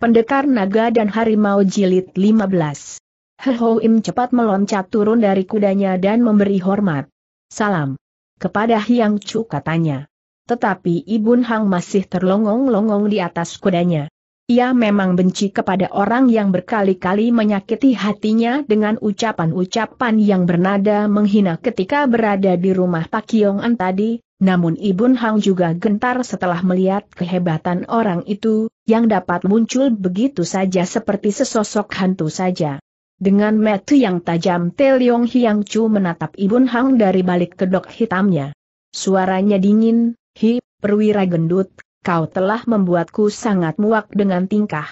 Pendekar Naga dan Harimau Jilid 15. Hehoim cepat meloncat turun dari kudanya dan memberi hormat. Salam. Kepada Hyang Chu katanya. Tetapi Ibun Hang masih terlongong-longong di atas kudanya. Ia memang benci kepada orang yang berkali-kali menyakiti hatinya dengan ucapan-ucapan yang bernada menghina ketika berada di rumah Pak Yong An tadi, namun Ibun Hang juga gentar setelah melihat kehebatan orang itu, yang dapat muncul begitu saja seperti sesosok hantu saja. Dengan metu yang tajam Teliong Hiang Chu menatap Ibun Hang dari balik kedok hitamnya. Suaranya dingin, Hi, perwira gendut, kau telah membuatku sangat muak dengan tingkah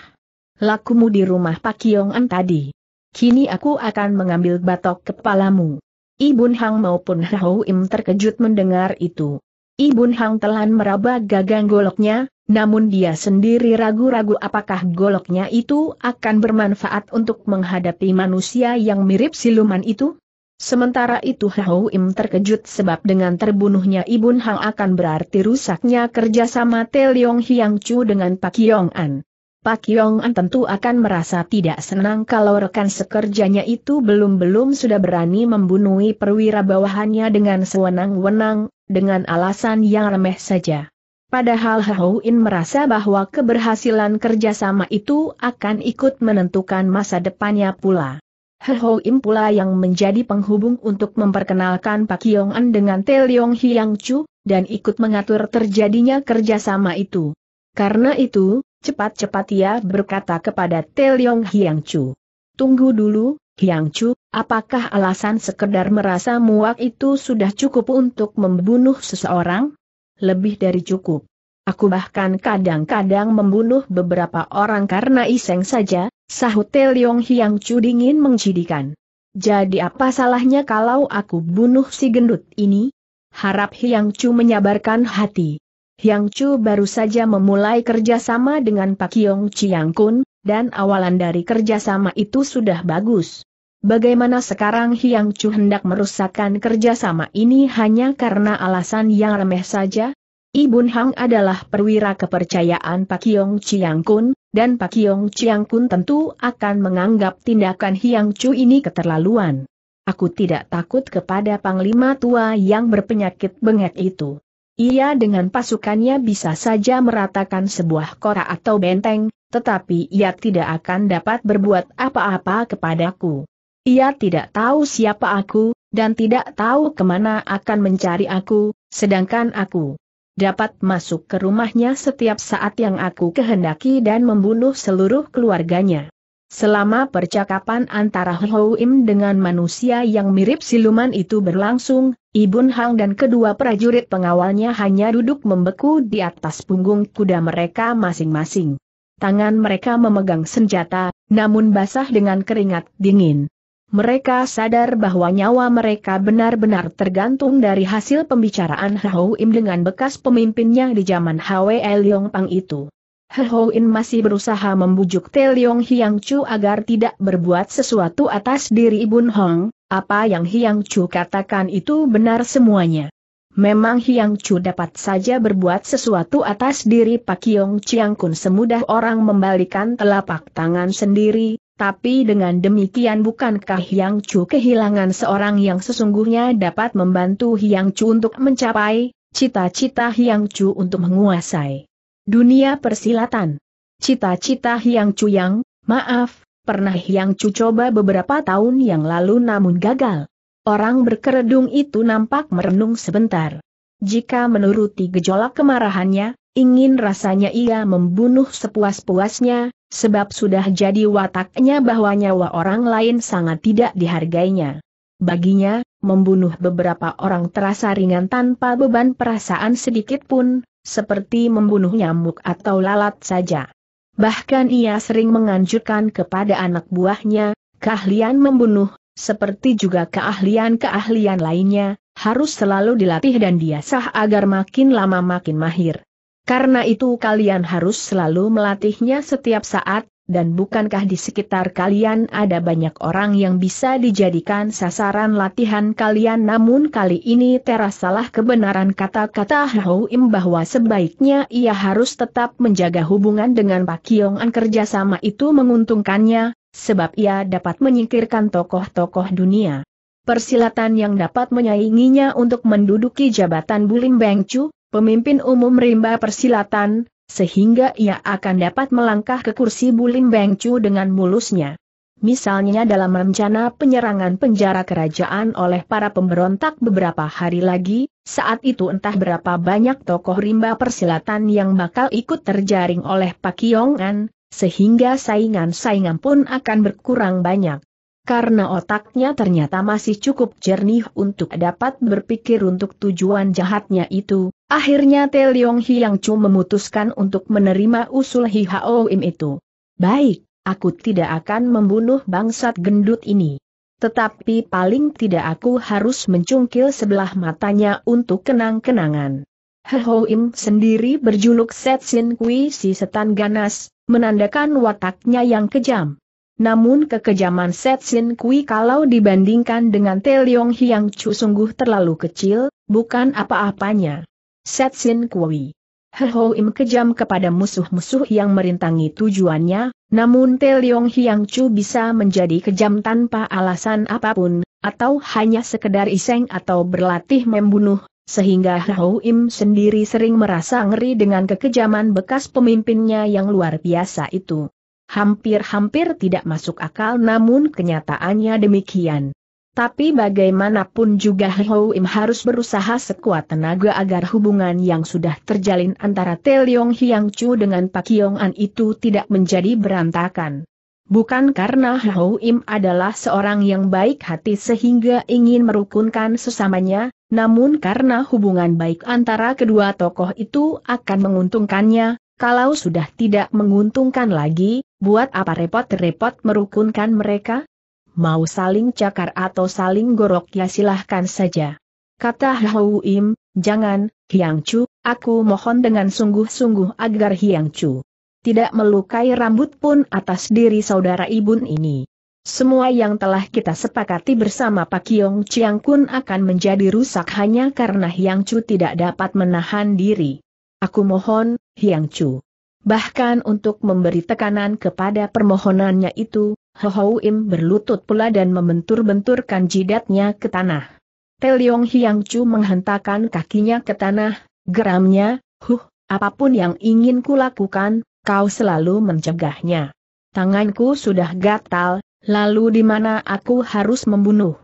lakumu di rumah Pak Kiong An tadi. Kini aku akan mengambil batok kepalamu. Ibun Hang maupun Hau Im terkejut mendengar itu. Ibun Hang telan meraba gagang goloknya, namun dia sendiri ragu-ragu apakah goloknya itu akan bermanfaat untuk menghadapi manusia yang mirip siluman itu. Sementara itu Hau Im terkejut sebab dengan terbunuhnya Ibun Hang akan berarti rusaknya kerjasama Teliong Hiang Chu dengan Pak Yong An. Pak Yong An tentu akan merasa tidak senang kalau rekan sekerjanya itu belum-belum sudah berani membunuh perwira bawahannya dengan sewenang-wenang, dengan alasan yang remeh saja. Padahal Hao In merasa bahwa keberhasilan kerjasama itu akan ikut menentukan masa depannya pula. Ho Im pula yang menjadi penghubung untuk memperkenalkan Pak Yong An dengan Leong Hyang Chu, dan ikut mengatur terjadinya kerjasama itu. Karena itu, Cepat-cepat ia berkata kepada Teliong Hiang Chu. Tunggu dulu, Hiang Chu, apakah alasan sekedar merasa muak itu sudah cukup untuk membunuh seseorang? Lebih dari cukup. Aku bahkan kadang-kadang membunuh beberapa orang karena iseng saja, sahut Teliong Hiang Chu dingin mengcidikan. Jadi apa salahnya kalau aku bunuh si gendut ini? Harap Hiang Chu menyabarkan hati. Yang Chu baru saja memulai kerjasama dengan Pak Yong Chiang Kun, dan awalan dari kerjasama itu sudah bagus. Bagaimana sekarang Hyang Chu hendak merusakkan kerjasama ini hanya karena alasan yang remeh saja? Ibun Hang adalah perwira kepercayaan Pak Yong Chiang Kun, dan Pak Yong Chiang Kun tentu akan menganggap tindakan Hyang Chu ini keterlaluan. Aku tidak takut kepada Panglima tua yang berpenyakit bengek itu. Ia dengan pasukannya bisa saja meratakan sebuah kora atau benteng, tetapi ia tidak akan dapat berbuat apa-apa kepadaku. Ia tidak tahu siapa aku, dan tidak tahu kemana akan mencari aku, sedangkan aku dapat masuk ke rumahnya setiap saat yang aku kehendaki dan membunuh seluruh keluarganya. Selama percakapan antara Hou dengan manusia yang mirip siluman itu berlangsung, Ibun Hang dan kedua prajurit pengawalnya hanya duduk membeku di atas punggung kuda mereka masing-masing. Tangan mereka memegang senjata, namun basah dengan keringat dingin. Mereka sadar bahwa nyawa mereka benar-benar tergantung dari hasil pembicaraan Houim dengan bekas pemimpinnya di zaman Hwe Leong Pang itu. He Houin masih berusaha membujuk Te Leong Hiang Chu agar tidak berbuat sesuatu atas diri Bun Hong, apa yang Hiang Chu katakan itu benar semuanya. Memang Hiang Chu dapat saja berbuat sesuatu atas diri Pak Yong Chiang Kun semudah orang membalikan telapak tangan sendiri, tapi dengan demikian bukankah Hiang Chu kehilangan seorang yang sesungguhnya dapat membantu Hiang Chu untuk mencapai cita-cita Hiang Chu untuk menguasai Dunia persilatan. Cita-cita Hyang Cuyang, maaf, pernah Hyang Cu coba beberapa tahun yang lalu namun gagal. Orang berkeredung itu nampak merenung sebentar. Jika menuruti gejolak kemarahannya, ingin rasanya ia membunuh sepuas-puasnya, sebab sudah jadi wataknya bahwa nyawa orang lain sangat tidak dihargainya. Baginya, membunuh beberapa orang terasa ringan tanpa beban perasaan sedikit pun, seperti membunuh nyamuk atau lalat saja. Bahkan ia sering menganjurkan kepada anak buahnya, keahlian membunuh, seperti juga keahlian-keahlian lainnya, harus selalu dilatih dan diasah agar makin lama makin mahir. Karena itu kalian harus selalu melatihnya setiap saat, dan bukankah di sekitar kalian ada banyak orang yang bisa dijadikan sasaran latihan kalian namun kali ini terasalah kebenaran kata-kata Hau Im bahwa sebaiknya ia harus tetap menjaga hubungan dengan Pak Kiong kerjasama itu menguntungkannya, sebab ia dapat menyingkirkan tokoh-tokoh dunia. Persilatan yang dapat menyainginya untuk menduduki jabatan Bulim Bengcu, pemimpin umum rimba persilatan, sehingga ia akan dapat melangkah ke kursi Bulim Bengcu dengan mulusnya. Misalnya dalam rencana penyerangan penjara kerajaan oleh para pemberontak beberapa hari lagi, saat itu entah berapa banyak tokoh rimba persilatan yang bakal ikut terjaring oleh Pak Yongan, sehingga saingan-saingan pun akan berkurang banyak. Karena otaknya ternyata masih cukup jernih untuk dapat berpikir untuk tujuan jahatnya itu, Akhirnya Te Leong Hiang Chu memutuskan untuk menerima usul Hi Hao Im itu. Baik, aku tidak akan membunuh bangsat gendut ini. Tetapi paling tidak aku harus mencungkil sebelah matanya untuk kenang-kenangan. He Ho Im sendiri berjuluk Set Sin Kui si setan ganas, menandakan wataknya yang kejam. Namun kekejaman Set Sin Kui kalau dibandingkan dengan Te Leong Hiang Chu sungguh terlalu kecil, bukan apa-apanya. Set Sin Kui. Im kejam kepada musuh-musuh yang merintangi tujuannya, namun Te Leong Hiang Chu bisa menjadi kejam tanpa alasan apapun, atau hanya sekedar iseng atau berlatih membunuh, sehingga Im sendiri sering merasa ngeri dengan kekejaman bekas pemimpinnya yang luar biasa itu. Hampir-hampir tidak masuk akal namun kenyataannya demikian. Tapi bagaimanapun juga Hou Im harus berusaha sekuat tenaga agar hubungan yang sudah terjalin antara Te Leong Hiang Chu dengan Pak Yong An itu tidak menjadi berantakan. Bukan karena Hou Im adalah seorang yang baik hati sehingga ingin merukunkan sesamanya, namun karena hubungan baik antara kedua tokoh itu akan menguntungkannya, kalau sudah tidak menguntungkan lagi, buat apa repot-repot merukunkan mereka? mau saling cakar atau saling gorok ya silahkan saja. Kata Hau Im, jangan, Hyang Chu, aku mohon dengan sungguh-sungguh agar Hyang Chu tidak melukai rambut pun atas diri saudara Ibun ini. Semua yang telah kita sepakati bersama Pak Yong Chiang Kun akan menjadi rusak hanya karena Hyang Chu tidak dapat menahan diri. Aku mohon, Hyang Chu. Bahkan untuk memberi tekanan kepada permohonannya itu, Hohouim berlutut pula dan membentur-benturkan jidatnya ke tanah. Teliong Hiang Chu menghentakkan kakinya ke tanah, geramnya, huh, apapun yang ingin kulakukan, kau selalu mencegahnya. Tanganku sudah gatal, lalu di mana aku harus membunuh?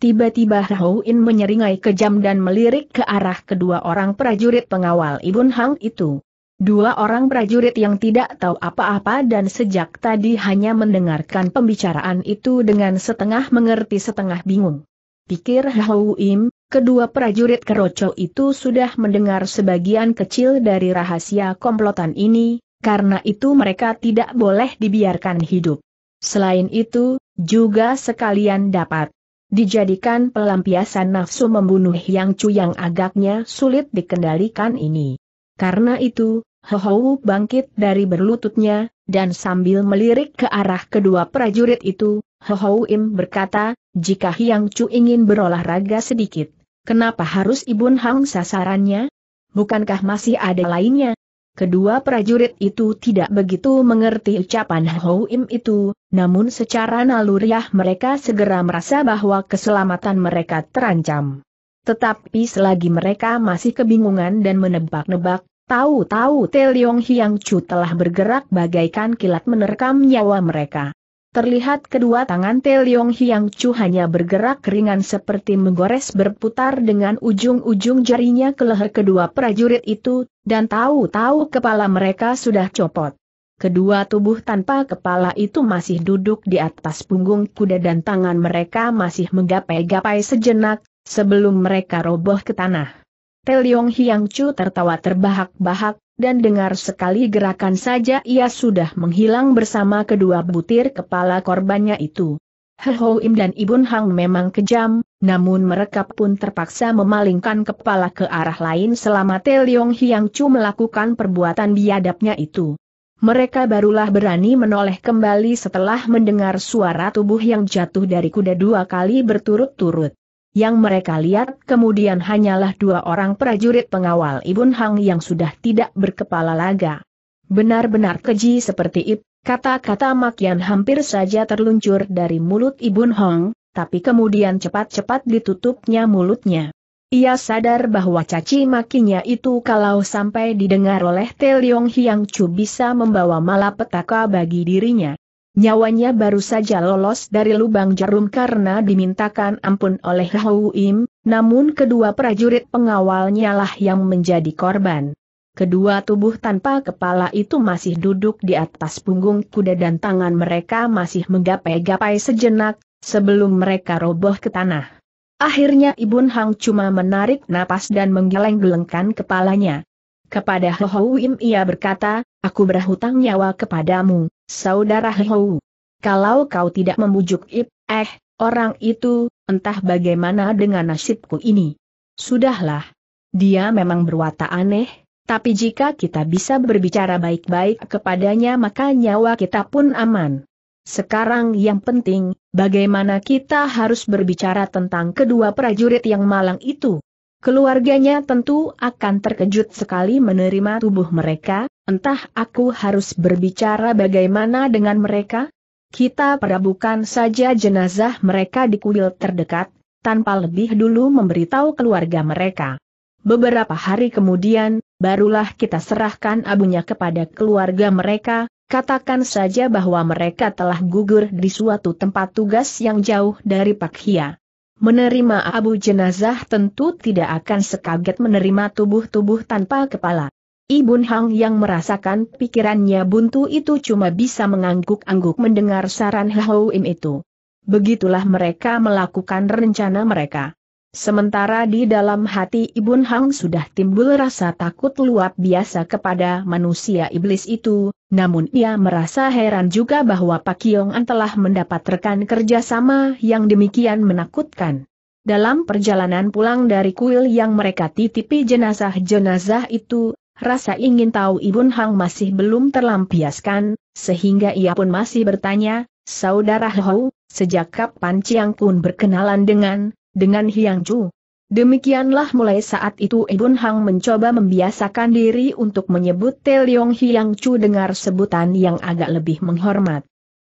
Tiba-tiba In menyeringai kejam dan melirik ke arah kedua orang prajurit pengawal Ibun Hang itu. Dua orang prajurit yang tidak tahu apa-apa dan sejak tadi hanya mendengarkan pembicaraan itu dengan setengah mengerti setengah bingung. Pikir Im, kedua prajurit keroco itu sudah mendengar sebagian kecil dari rahasia komplotan ini, karena itu mereka tidak boleh dibiarkan hidup. Selain itu, juga sekalian dapat dijadikan pelampiasan nafsu membunuh yang Chu yang agaknya sulit dikendalikan ini. Karena itu, Hohou bangkit dari berlututnya, dan sambil melirik ke arah kedua prajurit itu, Hohou Im berkata, jika Hyang Chu ingin berolahraga sedikit, kenapa harus Ibun Hang sasarannya? Bukankah masih ada lainnya? Kedua prajurit itu tidak begitu mengerti ucapan Hou Im itu, namun secara naluriah mereka segera merasa bahwa keselamatan mereka terancam. Tetapi selagi mereka masih kebingungan dan menebak-nebak, Tahu-tahu Teliong Hiang Chu telah bergerak bagaikan kilat menerkam nyawa mereka. Terlihat kedua tangan Teliong Hiang Chu hanya bergerak ringan seperti menggores berputar dengan ujung-ujung jarinya ke leher kedua prajurit itu, dan tahu-tahu kepala mereka sudah copot. Kedua tubuh tanpa kepala itu masih duduk di atas punggung kuda dan tangan mereka masih menggapai-gapai sejenak, sebelum mereka roboh ke tanah. Teliong Hiang Chu tertawa terbahak-bahak, dan dengar sekali gerakan saja ia sudah menghilang bersama kedua butir kepala korbannya itu. Ho Im dan Ibun Hang memang kejam, namun mereka pun terpaksa memalingkan kepala ke arah lain selama Teliong Hiang Chu melakukan perbuatan biadabnya itu. Mereka barulah berani menoleh kembali setelah mendengar suara tubuh yang jatuh dari kuda dua kali berturut-turut. Yang mereka lihat kemudian hanyalah dua orang prajurit pengawal Ibun Hang yang sudah tidak berkepala laga. Benar-benar keji seperti itu, kata-kata Makian hampir saja terluncur dari mulut Ibun Hong, tapi kemudian cepat-cepat ditutupnya mulutnya. Ia sadar bahwa caci makinya itu kalau sampai didengar oleh Yong Hiang Chu bisa membawa malapetaka bagi dirinya. Nyawanya baru saja lolos dari lubang jarum karena dimintakan ampun oleh Hauim, namun kedua prajurit pengawalnya lah yang menjadi korban. Kedua tubuh tanpa kepala itu masih duduk di atas punggung kuda dan tangan mereka masih menggapai-gapai sejenak, sebelum mereka roboh ke tanah. Akhirnya Ibun Hang cuma menarik napas dan menggeleng-gelengkan kepalanya. Kepada Im ia berkata, aku berhutang nyawa kepadamu, saudara Hou. Kalau kau tidak membujuk Ip, eh, orang itu, entah bagaimana dengan nasibku ini. Sudahlah. Dia memang berwatak aneh, tapi jika kita bisa berbicara baik-baik kepadanya maka nyawa kita pun aman. Sekarang yang penting, bagaimana kita harus berbicara tentang kedua prajurit yang malang itu. Keluarganya tentu akan terkejut sekali menerima tubuh mereka, entah aku harus berbicara bagaimana dengan mereka? Kita perabukan saja jenazah mereka di kuil terdekat, tanpa lebih dulu memberitahu keluarga mereka. Beberapa hari kemudian, barulah kita serahkan abunya kepada keluarga mereka, katakan saja bahwa mereka telah gugur di suatu tempat tugas yang jauh dari Pakhia. Menerima abu jenazah tentu tidak akan sekaget menerima tubuh-tubuh tanpa kepala. Ibun Hang yang merasakan pikirannya buntu itu cuma bisa mengangguk-angguk mendengar saran Hao Im itu. Begitulah mereka melakukan rencana mereka. Sementara di dalam hati Ibun Hang sudah timbul rasa takut luar biasa kepada manusia iblis itu, namun ia merasa heran juga bahwa Pak An telah mendapat rekan kerjasama yang demikian menakutkan. Dalam perjalanan pulang dari kuil yang mereka titipi jenazah-jenazah itu, rasa ingin tahu Ibun Hang masih belum terlampiaskan, sehingga ia pun masih bertanya, Saudara Hou, sejak kapan Chiang Kun berkenalan dengan dengan Hiang Chu. Demikianlah mulai saat itu ibun Hang mencoba membiasakan diri untuk menyebut Teliong Hiang Chu dengar sebutan yang agak lebih menghormat.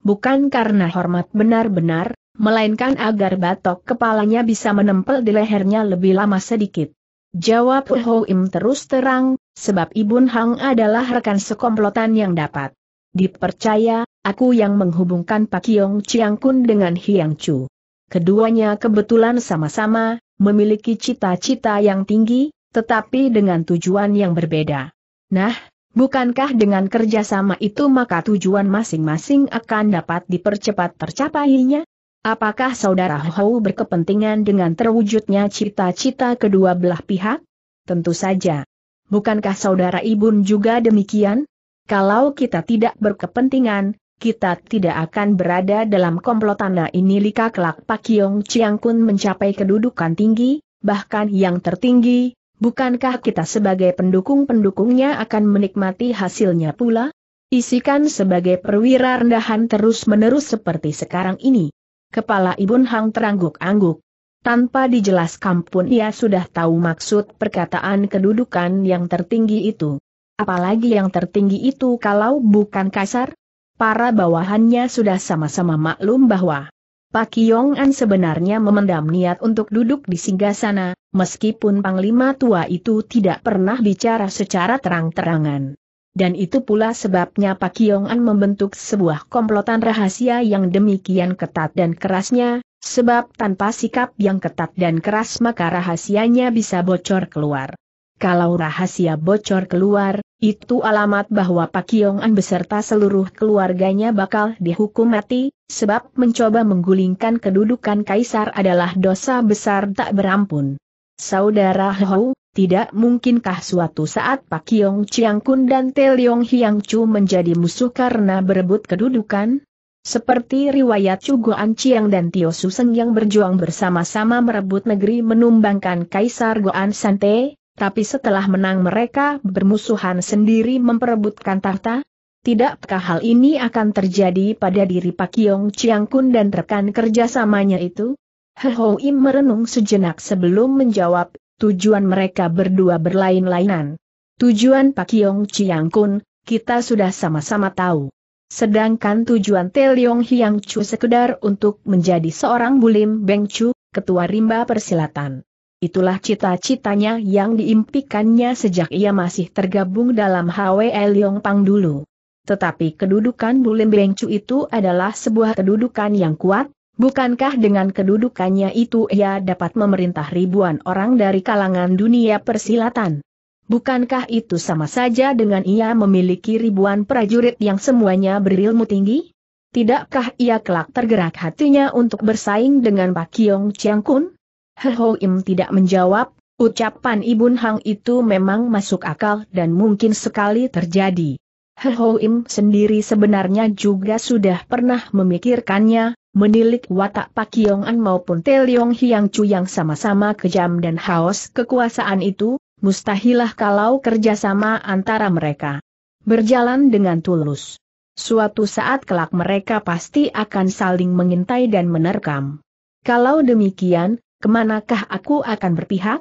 Bukan karena hormat benar-benar, melainkan agar batok kepalanya bisa menempel di lehernya lebih lama sedikit. Jawab Ho Im terus terang, sebab Ibun Hang adalah rekan sekomplotan yang dapat dipercaya, aku yang menghubungkan Pak Yong Chiang Kun dengan Hiang Chu. Keduanya kebetulan sama-sama memiliki cita-cita yang tinggi, tetapi dengan tujuan yang berbeda. Nah, bukankah dengan kerjasama itu maka tujuan masing-masing akan dapat dipercepat tercapainya? Apakah saudara Hou berkepentingan dengan terwujudnya cita-cita kedua belah pihak? Tentu saja. Bukankah saudara Ibun juga demikian? Kalau kita tidak berkepentingan, kita tidak akan berada dalam komplotan ini lika kelak Pak Yong Chiang Kun mencapai kedudukan tinggi, bahkan yang tertinggi, bukankah kita sebagai pendukung-pendukungnya akan menikmati hasilnya pula? Isikan sebagai perwira rendahan terus-menerus seperti sekarang ini. Kepala Ibun Hang terangguk-angguk. Tanpa dijelaskan pun ia sudah tahu maksud perkataan kedudukan yang tertinggi itu. Apalagi yang tertinggi itu kalau bukan kasar? para bawahannya sudah sama-sama maklum bahwa Pak Yong An sebenarnya memendam niat untuk duduk di singgah sana, meskipun Panglima Tua itu tidak pernah bicara secara terang-terangan. Dan itu pula sebabnya Pak Yong An membentuk sebuah komplotan rahasia yang demikian ketat dan kerasnya, sebab tanpa sikap yang ketat dan keras maka rahasianya bisa bocor keluar. Kalau rahasia bocor keluar, itu alamat bahwa Pak Kiong An beserta seluruh keluarganya bakal dihukum mati, sebab mencoba menggulingkan kedudukan kaisar adalah dosa besar tak berampun. Saudara Hou, tidak mungkinkah suatu saat Pak Kiong Chiang Kun dan Yong Hiang Chu menjadi musuh karena berebut kedudukan? Seperti riwayat Chu Goan Chiang dan Tio Suseng yang berjuang bersama-sama merebut negeri menumbangkan Kaisar Goan Sante, tapi setelah menang mereka bermusuhan sendiri memperebutkan tahta? Tidakkah hal ini akan terjadi pada diri Pak Yong Chiang Kun dan rekan kerjasamanya itu? Ho Im merenung sejenak sebelum menjawab, tujuan mereka berdua berlain-lainan. Tujuan Pak Yong Chiang Kun, kita sudah sama-sama tahu. Sedangkan tujuan Yong Hiang Chu sekedar untuk menjadi seorang bulim Beng Chu, ketua rimba persilatan. Itulah cita-citanya yang diimpikannya sejak ia masih tergabung dalam HWL Pang dulu. Tetapi kedudukan Bulim Bengcu itu adalah sebuah kedudukan yang kuat, bukankah dengan kedudukannya itu ia dapat memerintah ribuan orang dari kalangan dunia persilatan? Bukankah itu sama saja dengan ia memiliki ribuan prajurit yang semuanya berilmu tinggi? Tidakkah ia kelak tergerak hatinya untuk bersaing dengan Pak Yong Chiang Kun? Ho Im tidak menjawab, ucapan Ibun Hang itu memang masuk akal dan mungkin sekali terjadi. Ho Im sendiri sebenarnya juga sudah pernah memikirkannya, menilik watak Pak Yong An maupun Leong Hiang Chu yang sama-sama kejam dan haus kekuasaan itu, mustahilah kalau kerjasama antara mereka berjalan dengan tulus. Suatu saat kelak mereka pasti akan saling mengintai dan menerkam. Kalau demikian, Kemanakah aku akan berpihak?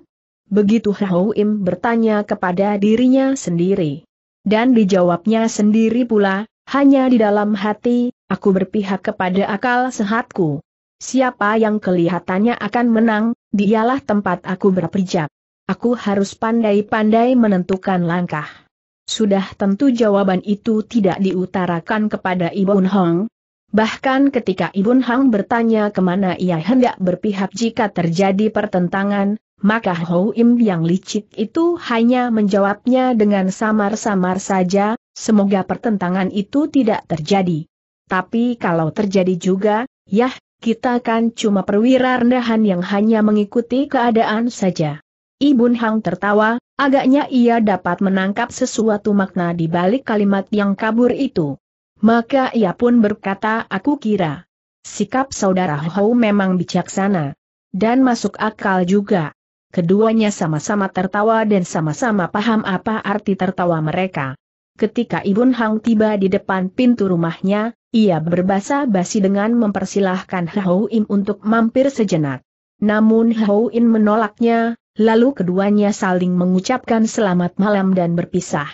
Begitu Im bertanya kepada dirinya sendiri. Dan dijawabnya sendiri pula, hanya di dalam hati, aku berpihak kepada akal sehatku. Siapa yang kelihatannya akan menang, dialah tempat aku berpijak. Aku harus pandai-pandai menentukan langkah. Sudah tentu jawaban itu tidak diutarakan kepada Ibu Hong, Bahkan ketika Ibun Hang bertanya kemana ia hendak berpihak jika terjadi pertentangan, maka Hou Im yang licik itu hanya menjawabnya dengan samar-samar saja, semoga pertentangan itu tidak terjadi. Tapi kalau terjadi juga, yah, kita kan cuma perwira rendahan yang hanya mengikuti keadaan saja. Ibun Hang tertawa, agaknya ia dapat menangkap sesuatu makna di balik kalimat yang kabur itu. Maka ia pun berkata aku kira. Sikap saudara Hou memang bijaksana. Dan masuk akal juga. Keduanya sama-sama tertawa dan sama-sama paham apa arti tertawa mereka. Ketika Ibun Hang tiba di depan pintu rumahnya, ia berbahasa basi dengan mempersilahkan Hou Im untuk mampir sejenak. Namun Hou In menolaknya, lalu keduanya saling mengucapkan selamat malam dan berpisah.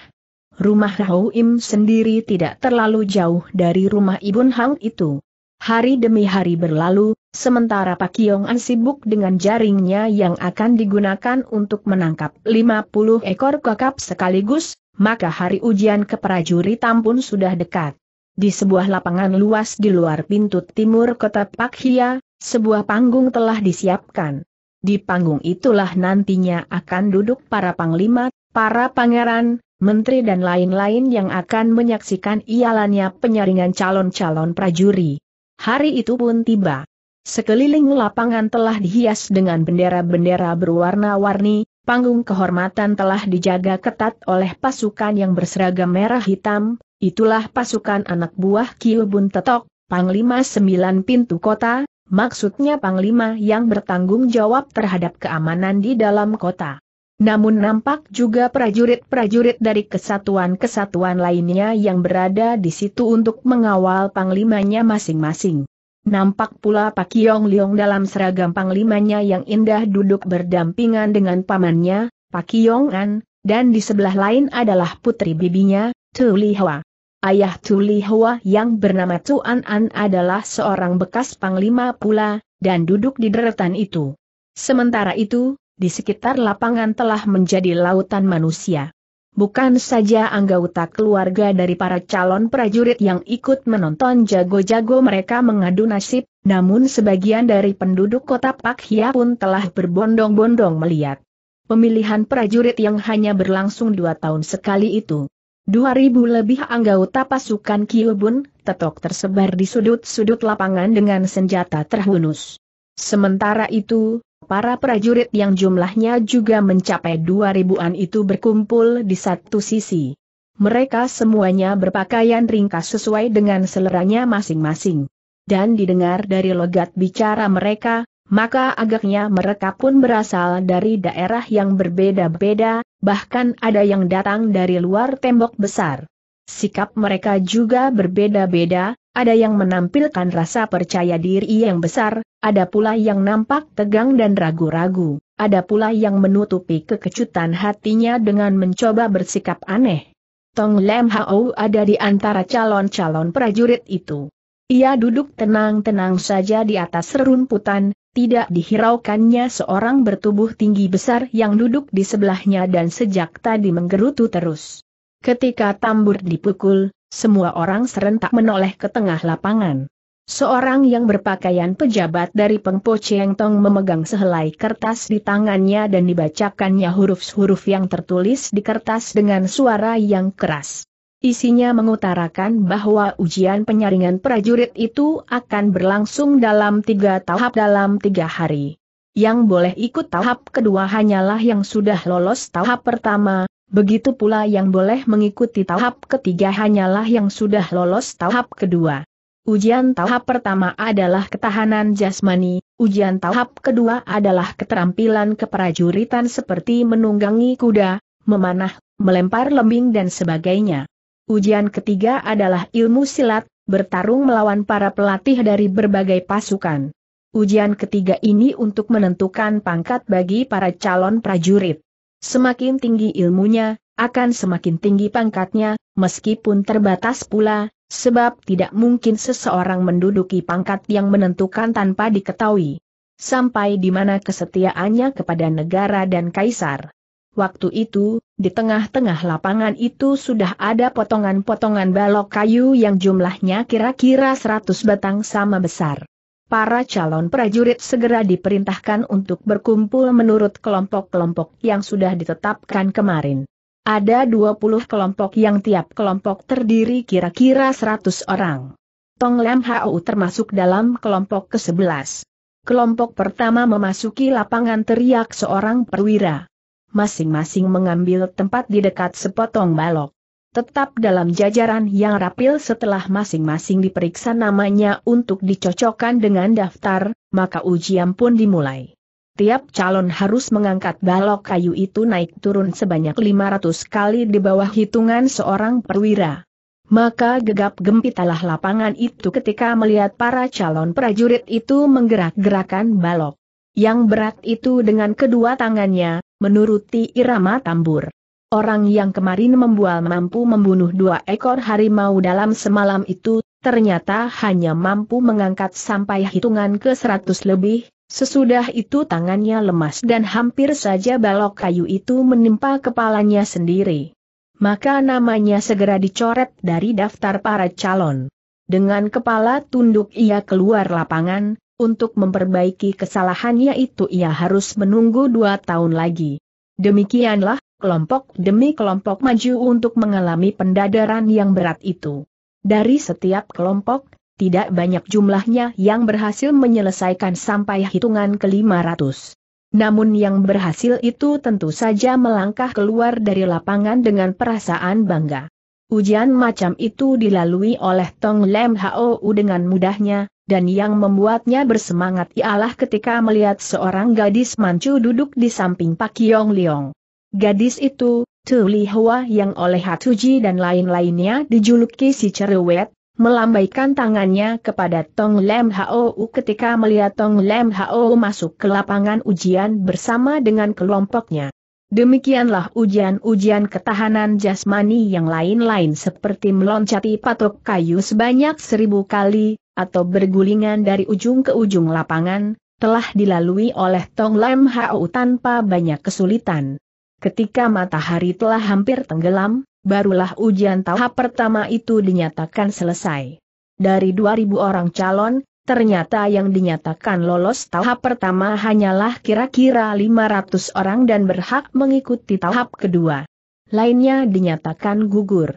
Rumah Hau Im sendiri tidak terlalu jauh dari rumah Ibun Hang itu. Hari demi hari berlalu, sementara Pak Kiong An sibuk dengan jaringnya yang akan digunakan untuk menangkap 50 ekor kakap sekaligus, maka hari ujian keprajuritan pun sudah dekat. Di sebuah lapangan luas di luar pintu timur kota Pak Hia, sebuah panggung telah disiapkan. Di panggung itulah nantinya akan duduk para panglima, para pangeran, menteri dan lain-lain yang akan menyaksikan ialannya penyaringan calon-calon prajuri. Hari itu pun tiba. Sekeliling lapangan telah dihias dengan bendera-bendera berwarna-warni, panggung kehormatan telah dijaga ketat oleh pasukan yang berseragam merah hitam, itulah pasukan anak buah Kiubun Tetok, Panglima Sembilan Pintu Kota, maksudnya Panglima yang bertanggung jawab terhadap keamanan di dalam kota. Namun nampak juga prajurit-prajurit dari kesatuan-kesatuan lainnya yang berada di situ untuk mengawal panglimanya masing-masing. Nampak pula Pak Yong Liong dalam seragam panglimanya yang indah duduk berdampingan dengan pamannya, Pak Yong An, dan di sebelah lain adalah putri bibinya, Tu Li Hua. Ayah Tu Li Hua yang bernama Tu An An adalah seorang bekas panglima pula, dan duduk di deretan itu. Sementara itu, di sekitar lapangan telah menjadi lautan manusia. Bukan saja anggota keluarga dari para calon prajurit yang ikut menonton jago-jago mereka mengadu nasib, namun sebagian dari penduduk kota Pak Hia pun telah berbondong-bondong melihat pemilihan prajurit yang hanya berlangsung dua tahun sekali itu. 2000 lebih anggota pasukan Kyubun, tetok tersebar di sudut-sudut lapangan dengan senjata terhunus. Sementara itu, Para prajurit yang jumlahnya juga mencapai dua ribuan itu berkumpul di satu sisi. Mereka semuanya berpakaian ringkas sesuai dengan seleranya masing-masing. Dan didengar dari logat bicara mereka, maka agaknya mereka pun berasal dari daerah yang berbeda-beda, bahkan ada yang datang dari luar tembok besar. Sikap mereka juga berbeda-beda, ada yang menampilkan rasa percaya diri yang besar, ada pula yang nampak tegang dan ragu-ragu, ada pula yang menutupi kekecutan hatinya dengan mencoba bersikap aneh. Tong Lem Hao ada di antara calon-calon prajurit itu. Ia duduk tenang-tenang saja di atas rerumputan, tidak dihiraukannya seorang bertubuh tinggi besar yang duduk di sebelahnya dan sejak tadi menggerutu terus. Ketika tambur dipukul, semua orang serentak menoleh ke tengah lapangan. Seorang yang berpakaian pejabat dari Pengpo Cheng Tong memegang sehelai kertas di tangannya dan dibacakannya huruf-huruf yang tertulis di kertas dengan suara yang keras. Isinya mengutarakan bahwa ujian penyaringan prajurit itu akan berlangsung dalam tiga tahap dalam tiga hari. Yang boleh ikut tahap kedua hanyalah yang sudah lolos tahap pertama, Begitu pula yang boleh mengikuti tahap ketiga hanyalah yang sudah lolos tahap kedua. Ujian tahap pertama adalah ketahanan jasmani, ujian tahap kedua adalah keterampilan keprajuritan seperti menunggangi kuda, memanah, melempar lembing dan sebagainya. Ujian ketiga adalah ilmu silat, bertarung melawan para pelatih dari berbagai pasukan. Ujian ketiga ini untuk menentukan pangkat bagi para calon prajurit. Semakin tinggi ilmunya, akan semakin tinggi pangkatnya, meskipun terbatas pula, sebab tidak mungkin seseorang menduduki pangkat yang menentukan tanpa diketahui. Sampai di mana kesetiaannya kepada negara dan kaisar. Waktu itu, di tengah-tengah lapangan itu sudah ada potongan-potongan balok kayu yang jumlahnya kira-kira 100 batang sama besar para calon prajurit segera diperintahkan untuk berkumpul menurut kelompok-kelompok yang sudah ditetapkan kemarin. Ada 20 kelompok yang tiap kelompok terdiri kira-kira 100 orang. Tong Lam Hau termasuk dalam kelompok ke-11. Kelompok pertama memasuki lapangan teriak seorang perwira. Masing-masing mengambil tempat di dekat sepotong balok tetap dalam jajaran yang rapil setelah masing-masing diperiksa namanya untuk dicocokkan dengan daftar, maka ujian pun dimulai. Tiap calon harus mengangkat balok kayu itu naik turun sebanyak 500 kali di bawah hitungan seorang perwira. Maka gegap gempitalah lapangan itu ketika melihat para calon prajurit itu menggerak-gerakan balok. Yang berat itu dengan kedua tangannya, menuruti irama tambur orang yang kemarin membual mampu membunuh dua ekor harimau dalam semalam itu, ternyata hanya mampu mengangkat sampai hitungan ke seratus lebih, sesudah itu tangannya lemas dan hampir saja balok kayu itu menimpa kepalanya sendiri. Maka namanya segera dicoret dari daftar para calon. Dengan kepala tunduk ia keluar lapangan, untuk memperbaiki kesalahannya itu ia harus menunggu dua tahun lagi. Demikianlah, kelompok demi kelompok maju untuk mengalami pendadaran yang berat itu. Dari setiap kelompok, tidak banyak jumlahnya yang berhasil menyelesaikan sampai hitungan ke 500. Namun yang berhasil itu tentu saja melangkah keluar dari lapangan dengan perasaan bangga. Ujian macam itu dilalui oleh Tong Lem Hou dengan mudahnya, dan yang membuatnya bersemangat ialah ketika melihat seorang gadis mancu duduk di samping Pak Yong Leong. Gadis itu, Tuli Hua yang oleh Hatuji dan lain-lainnya dijuluki si cerewet, melambaikan tangannya kepada Tong Lem Hou ketika melihat Tong Lem Hou masuk ke lapangan ujian bersama dengan kelompoknya. Demikianlah ujian-ujian ketahanan jasmani yang lain-lain seperti meloncati patok kayu sebanyak seribu kali, atau bergulingan dari ujung ke ujung lapangan, telah dilalui oleh Tong Lem Hao tanpa banyak kesulitan. Ketika matahari telah hampir tenggelam, barulah ujian tahap pertama itu dinyatakan selesai. Dari 2.000 orang calon, ternyata yang dinyatakan lolos tahap pertama hanyalah kira-kira 500 orang dan berhak mengikuti tahap kedua. Lainnya dinyatakan gugur.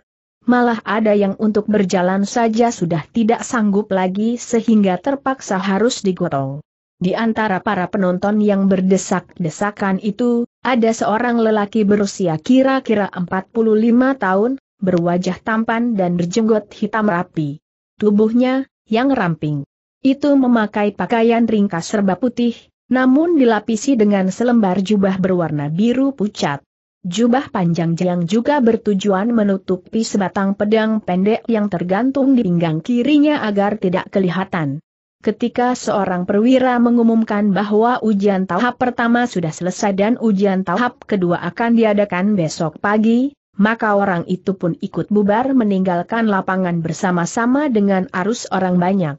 Malah ada yang untuk berjalan saja sudah tidak sanggup lagi sehingga terpaksa harus digotong. Di antara para penonton yang berdesak-desakan itu, ada seorang lelaki berusia kira-kira 45 tahun, berwajah tampan dan berjenggot hitam rapi. Tubuhnya, yang ramping. Itu memakai pakaian ringkas serba putih, namun dilapisi dengan selembar jubah berwarna biru pucat. Jubah panjang yang juga bertujuan menutupi sebatang pedang pendek yang tergantung di pinggang kirinya agar tidak kelihatan ketika seorang perwira mengumumkan bahwa ujian tahap pertama sudah selesai dan ujian tahap kedua akan diadakan besok pagi, maka orang itu pun ikut bubar meninggalkan lapangan bersama-sama dengan arus orang banyak.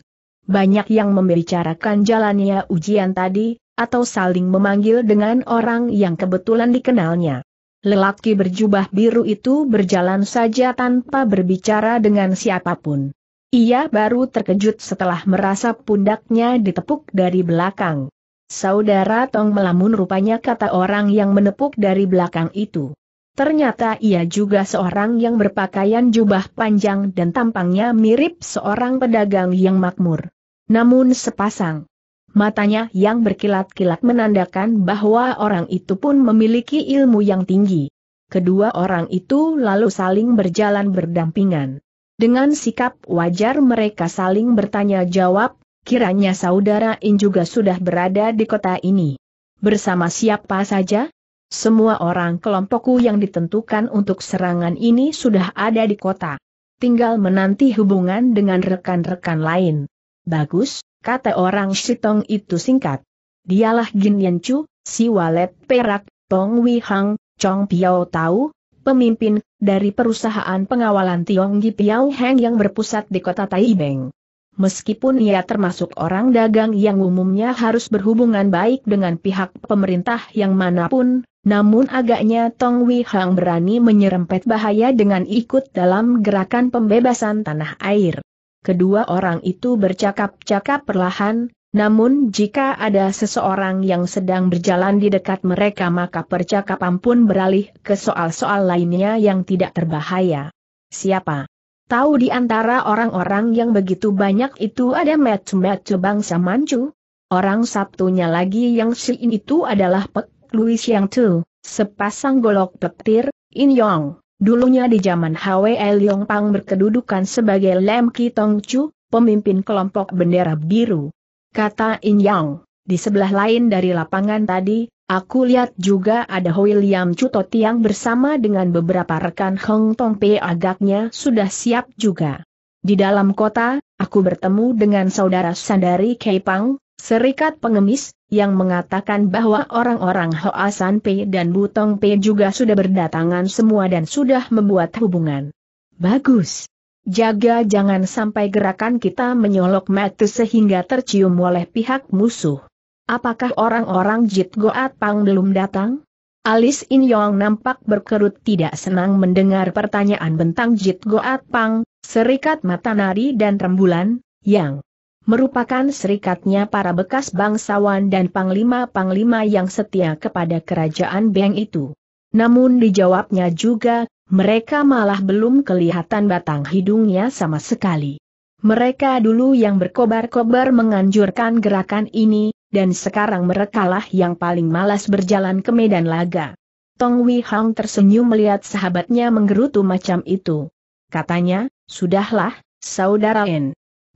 Banyak yang membicarakan jalannya ujian tadi, atau saling memanggil dengan orang yang kebetulan dikenalnya. Lelaki berjubah biru itu berjalan saja tanpa berbicara dengan siapapun. Ia baru terkejut setelah merasa pundaknya ditepuk dari belakang. Saudara Tong melamun rupanya kata orang yang menepuk dari belakang itu. Ternyata ia juga seorang yang berpakaian jubah panjang dan tampangnya mirip seorang pedagang yang makmur. Namun sepasang matanya yang berkilat-kilat menandakan bahwa orang itu pun memiliki ilmu yang tinggi. Kedua orang itu lalu saling berjalan berdampingan. Dengan sikap wajar mereka saling bertanya jawab, kiranya saudara In juga sudah berada di kota ini. Bersama siapa saja? Semua orang kelompokku yang ditentukan untuk serangan ini sudah ada di kota. Tinggal menanti hubungan dengan rekan-rekan lain. Bagus, kata orang Shitong itu singkat. Dialah Gin Yan Chu, si walet perak, Tong Wihang, Hang, Chong Piao Tau, pemimpin dari perusahaan pengawalan Tionggi Piao Heng yang berpusat di kota Taibeng. Meskipun ia termasuk orang dagang yang umumnya harus berhubungan baik dengan pihak pemerintah yang manapun, namun agaknya Tong Wei Hang berani menyerempet bahaya dengan ikut dalam gerakan pembebasan tanah air. Kedua orang itu bercakap-cakap perlahan, namun jika ada seseorang yang sedang berjalan di dekat mereka maka percakapan pun beralih ke soal-soal lainnya yang tidak terbahaya. Siapa? Tahu di antara orang-orang yang begitu banyak itu ada metu-metu bangsa Manchu? Orang satunya lagi yang si itu adalah Pek Louis Yang Tu, sepasang golok petir, In Yong. Dulunya di zaman Hwe Yong Pang berkedudukan sebagai Lem Kitong Chu, pemimpin kelompok bendera biru kata In Yang. Di sebelah lain dari lapangan tadi, aku lihat juga ada William Chuto Tiang bersama dengan beberapa rekan Hong Tong Pei agaknya sudah siap juga. Di dalam kota, aku bertemu dengan saudara Sandari Keipang, serikat pengemis, yang mengatakan bahwa orang-orang Hoa San Pei dan Butong Pei juga sudah berdatangan semua dan sudah membuat hubungan. Bagus, Jaga jangan sampai gerakan kita menyolok mata sehingga tercium oleh pihak musuh. Apakah orang-orang Jit Goat Pang belum datang? Alis In Yong nampak berkerut tidak senang mendengar pertanyaan bentang Jit Goat Pang, Serikat Mata Nari dan Rembulan, yang merupakan serikatnya para bekas bangsawan dan panglima-panglima yang setia kepada kerajaan Beng itu. Namun dijawabnya juga, mereka malah belum kelihatan batang hidungnya sama sekali. Mereka dulu yang berkobar-kobar menganjurkan gerakan ini, dan sekarang merekalah yang paling malas berjalan ke medan laga. Tong Wei Hang tersenyum melihat sahabatnya menggerutu macam itu. Katanya, sudahlah, saudara En.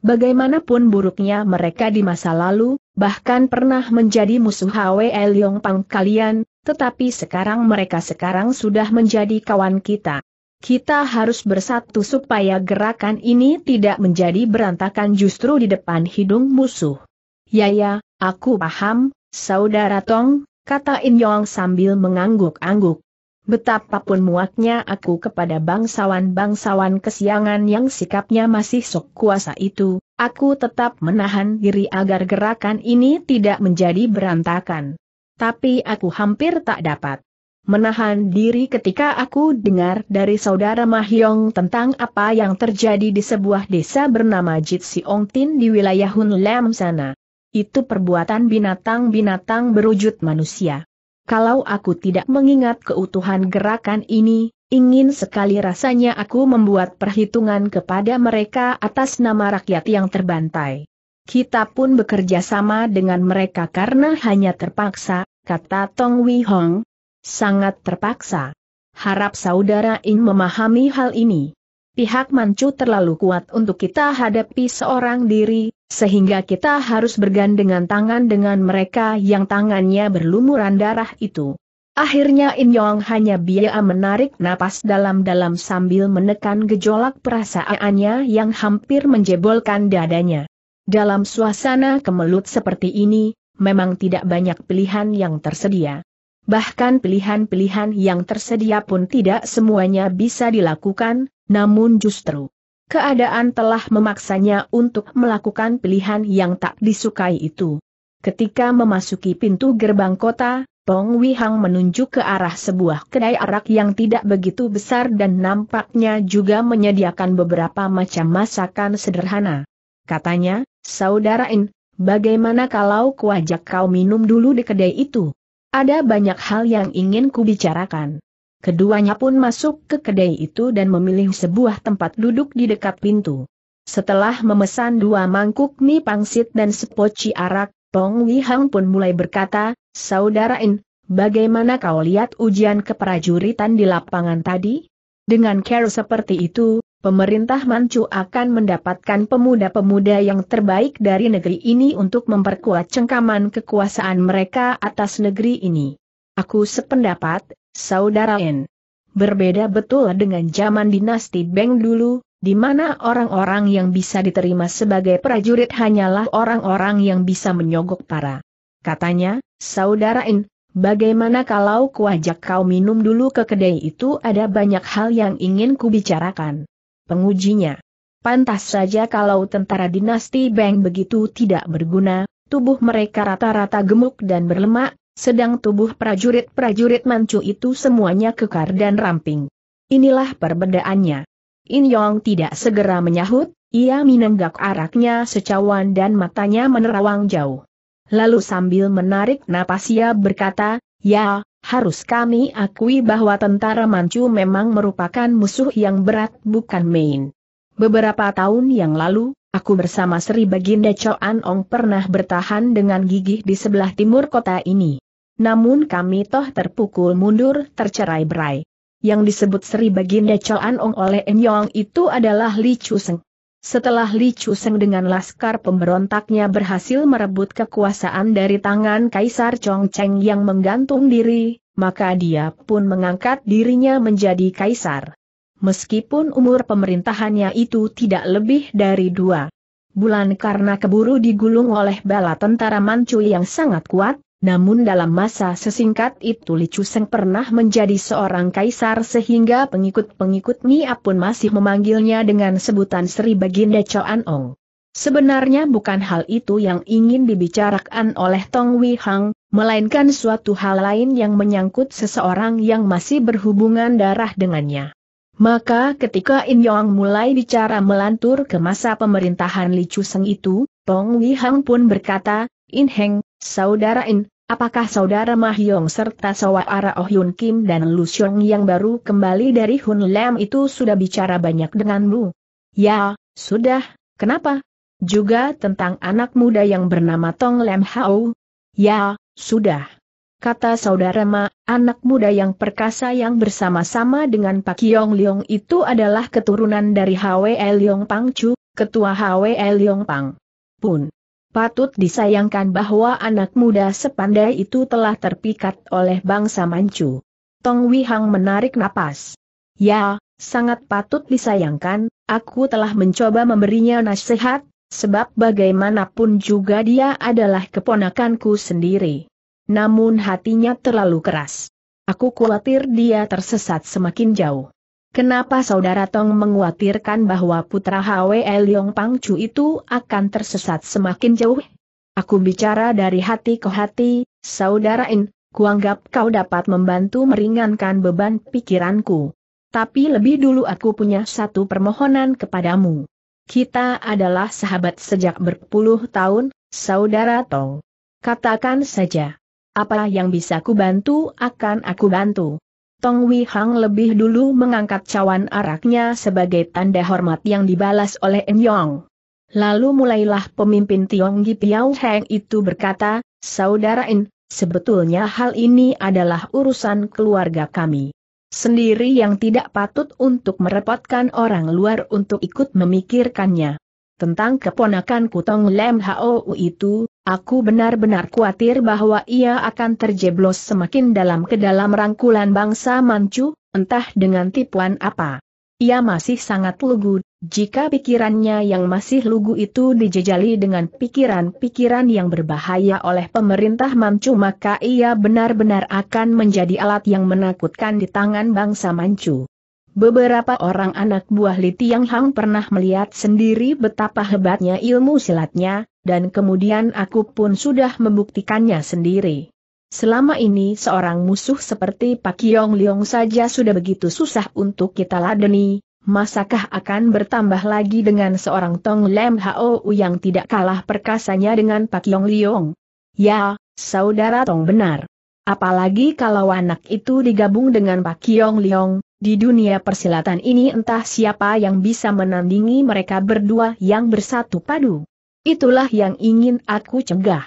Bagaimanapun buruknya mereka di masa lalu, bahkan pernah menjadi musuh Hwe Yong Pang kalian, tetapi sekarang mereka sekarang sudah menjadi kawan kita. Kita harus bersatu supaya gerakan ini tidak menjadi berantakan justru di depan hidung musuh. Ya ya, aku paham, saudara Tong, kata In Yong sambil mengangguk-angguk. Betapapun muaknya aku kepada bangsawan-bangsawan kesiangan yang sikapnya masih sok kuasa itu, aku tetap menahan diri agar gerakan ini tidak menjadi berantakan tapi aku hampir tak dapat menahan diri ketika aku dengar dari saudara Mahyong tentang apa yang terjadi di sebuah desa bernama Ong Tin di wilayah Hun Lam sana. Itu perbuatan binatang-binatang berwujud manusia. Kalau aku tidak mengingat keutuhan gerakan ini, ingin sekali rasanya aku membuat perhitungan kepada mereka atas nama rakyat yang terbantai. Kita pun bekerja sama dengan mereka karena hanya terpaksa, kata Tong Wei Hong. Sangat terpaksa. Harap saudara Ing memahami hal ini. Pihak Manchu terlalu kuat untuk kita hadapi seorang diri, sehingga kita harus bergandengan tangan dengan mereka yang tangannya berlumuran darah itu. Akhirnya In Yong hanya biaya menarik napas dalam-dalam sambil menekan gejolak perasaannya yang hampir menjebolkan dadanya. Dalam suasana kemelut seperti ini, memang tidak banyak pilihan yang tersedia. Bahkan pilihan-pilihan yang tersedia pun tidak semuanya bisa dilakukan, namun justru keadaan telah memaksanya untuk melakukan pilihan yang tak disukai itu. Ketika memasuki pintu gerbang kota, Tong Wihang menunjuk ke arah sebuah kedai arak yang tidak begitu besar dan nampaknya juga menyediakan beberapa macam masakan sederhana. Katanya, Saudara In, bagaimana kalau kuajak kau minum dulu di kedai itu? Ada banyak hal yang ingin kubicarakan. Keduanya pun masuk ke kedai itu dan memilih sebuah tempat duduk di dekat pintu. Setelah memesan dua mangkuk mie pangsit dan sepoci arak, Pong Wihang pun mulai berkata, Saudarain, bagaimana kau lihat ujian keprajuritan di lapangan tadi? Dengan care seperti itu, pemerintah Manchu akan mendapatkan pemuda-pemuda yang terbaik dari negeri ini untuk memperkuat cengkaman kekuasaan mereka atas negeri ini. Aku sependapat, Saudara N. Berbeda betul dengan zaman dinasti Beng dulu, di mana orang-orang yang bisa diterima sebagai prajurit hanyalah orang-orang yang bisa menyogok para. Katanya, Saudara N. bagaimana kalau kuajak kau minum dulu ke kedai itu ada banyak hal yang ingin kubicarakan pengujinya. Pantas saja kalau tentara dinasti Beng begitu tidak berguna, tubuh mereka rata-rata gemuk dan berlemak, sedang tubuh prajurit-prajurit manchu itu semuanya kekar dan ramping. Inilah perbedaannya. In Yong tidak segera menyahut, ia menenggak araknya secawan dan matanya menerawang jauh. Lalu sambil menarik napas ia berkata, Ya, harus kami akui bahwa tentara Manchu memang merupakan musuh yang berat bukan main. Beberapa tahun yang lalu, aku bersama Sri Baginda Choan Ong pernah bertahan dengan gigih di sebelah timur kota ini. Namun kami toh terpukul mundur tercerai berai. Yang disebut Sri Baginda Choan Ong oleh Enyong itu adalah Li Seng. Setelah Li Chuseng dengan laskar pemberontaknya berhasil merebut kekuasaan dari tangan Kaisar Chongcheng yang menggantung diri, maka dia pun mengangkat dirinya menjadi kaisar. Meskipun umur pemerintahannya itu tidak lebih dari dua bulan karena keburu digulung oleh bala tentara Manchu yang sangat kuat, namun dalam masa sesingkat itu Li Chuseng pernah menjadi seorang kaisar sehingga pengikut-pengikut Nia pun masih memanggilnya dengan sebutan Sri Baginda An Ong. Sebenarnya bukan hal itu yang ingin dibicarakan oleh Tong Wei Hang, melainkan suatu hal lain yang menyangkut seseorang yang masih berhubungan darah dengannya. Maka ketika In Yong mulai bicara melantur ke masa pemerintahan Li Chuseng itu, Tong Wei Hang pun berkata, In Heng, saudara In, Apakah saudara Mahyong serta Sawara Oh Yun Kim dan Lu Xiong yang baru kembali dari Hun Lam itu sudah bicara banyak denganmu? Ya, sudah, kenapa? Juga tentang anak muda yang bernama Tong Lam Hao? Ya, sudah. Kata saudara Ma, anak muda yang perkasa yang bersama-sama dengan Pak Yong Leong itu adalah keturunan dari Hwe Leong Pang Chu, ketua Hwe Leong Pang. Pun. Patut disayangkan bahwa anak muda sepandai itu telah terpikat oleh bangsa Manchu. Tong Wihang menarik napas. Ya, sangat patut disayangkan, aku telah mencoba memberinya nasihat, sebab bagaimanapun juga dia adalah keponakanku sendiri. Namun hatinya terlalu keras. Aku khawatir dia tersesat semakin jauh. Kenapa Saudara Tong mengkhawatirkan bahwa putra Hwe Yong Pang Chu itu akan tersesat semakin jauh? Aku bicara dari hati ke hati, Saudara In, kuanggap kau dapat membantu meringankan beban pikiranku. Tapi lebih dulu aku punya satu permohonan kepadamu. Kita adalah sahabat sejak berpuluh tahun, Saudara Tong. Katakan saja. Apa yang bisa ku bantu akan aku bantu. Tong Wei Hang lebih dulu mengangkat cawan araknya sebagai tanda hormat yang dibalas oleh En Yong. Lalu mulailah pemimpin Tiong Gi Piao Heng itu berkata, Saudara En, sebetulnya hal ini adalah urusan keluarga kami. Sendiri yang tidak patut untuk merepotkan orang luar untuk ikut memikirkannya. Tentang keponakan Kutong Lem Hao itu, Aku benar-benar khawatir bahwa ia akan terjeblos semakin dalam ke dalam rangkulan bangsa Manchu, entah dengan tipuan apa. Ia masih sangat lugu, jika pikirannya yang masih lugu itu dijejali dengan pikiran-pikiran yang berbahaya oleh pemerintah Manchu maka ia benar-benar akan menjadi alat yang menakutkan di tangan bangsa Manchu. Beberapa orang anak buah Li Tianghang pernah melihat sendiri betapa hebatnya ilmu silatnya, dan kemudian aku pun sudah membuktikannya sendiri. Selama ini seorang musuh seperti Pak Yong Leong saja sudah begitu susah untuk kita ladeni, masakah akan bertambah lagi dengan seorang Tong Lem Hao yang tidak kalah perkasanya dengan Pak Yong Leong? Ya, saudara Tong benar. Apalagi kalau anak itu digabung dengan Pak Yong Leong, di dunia persilatan ini entah siapa yang bisa menandingi mereka berdua yang bersatu padu. Itulah yang ingin aku cegah.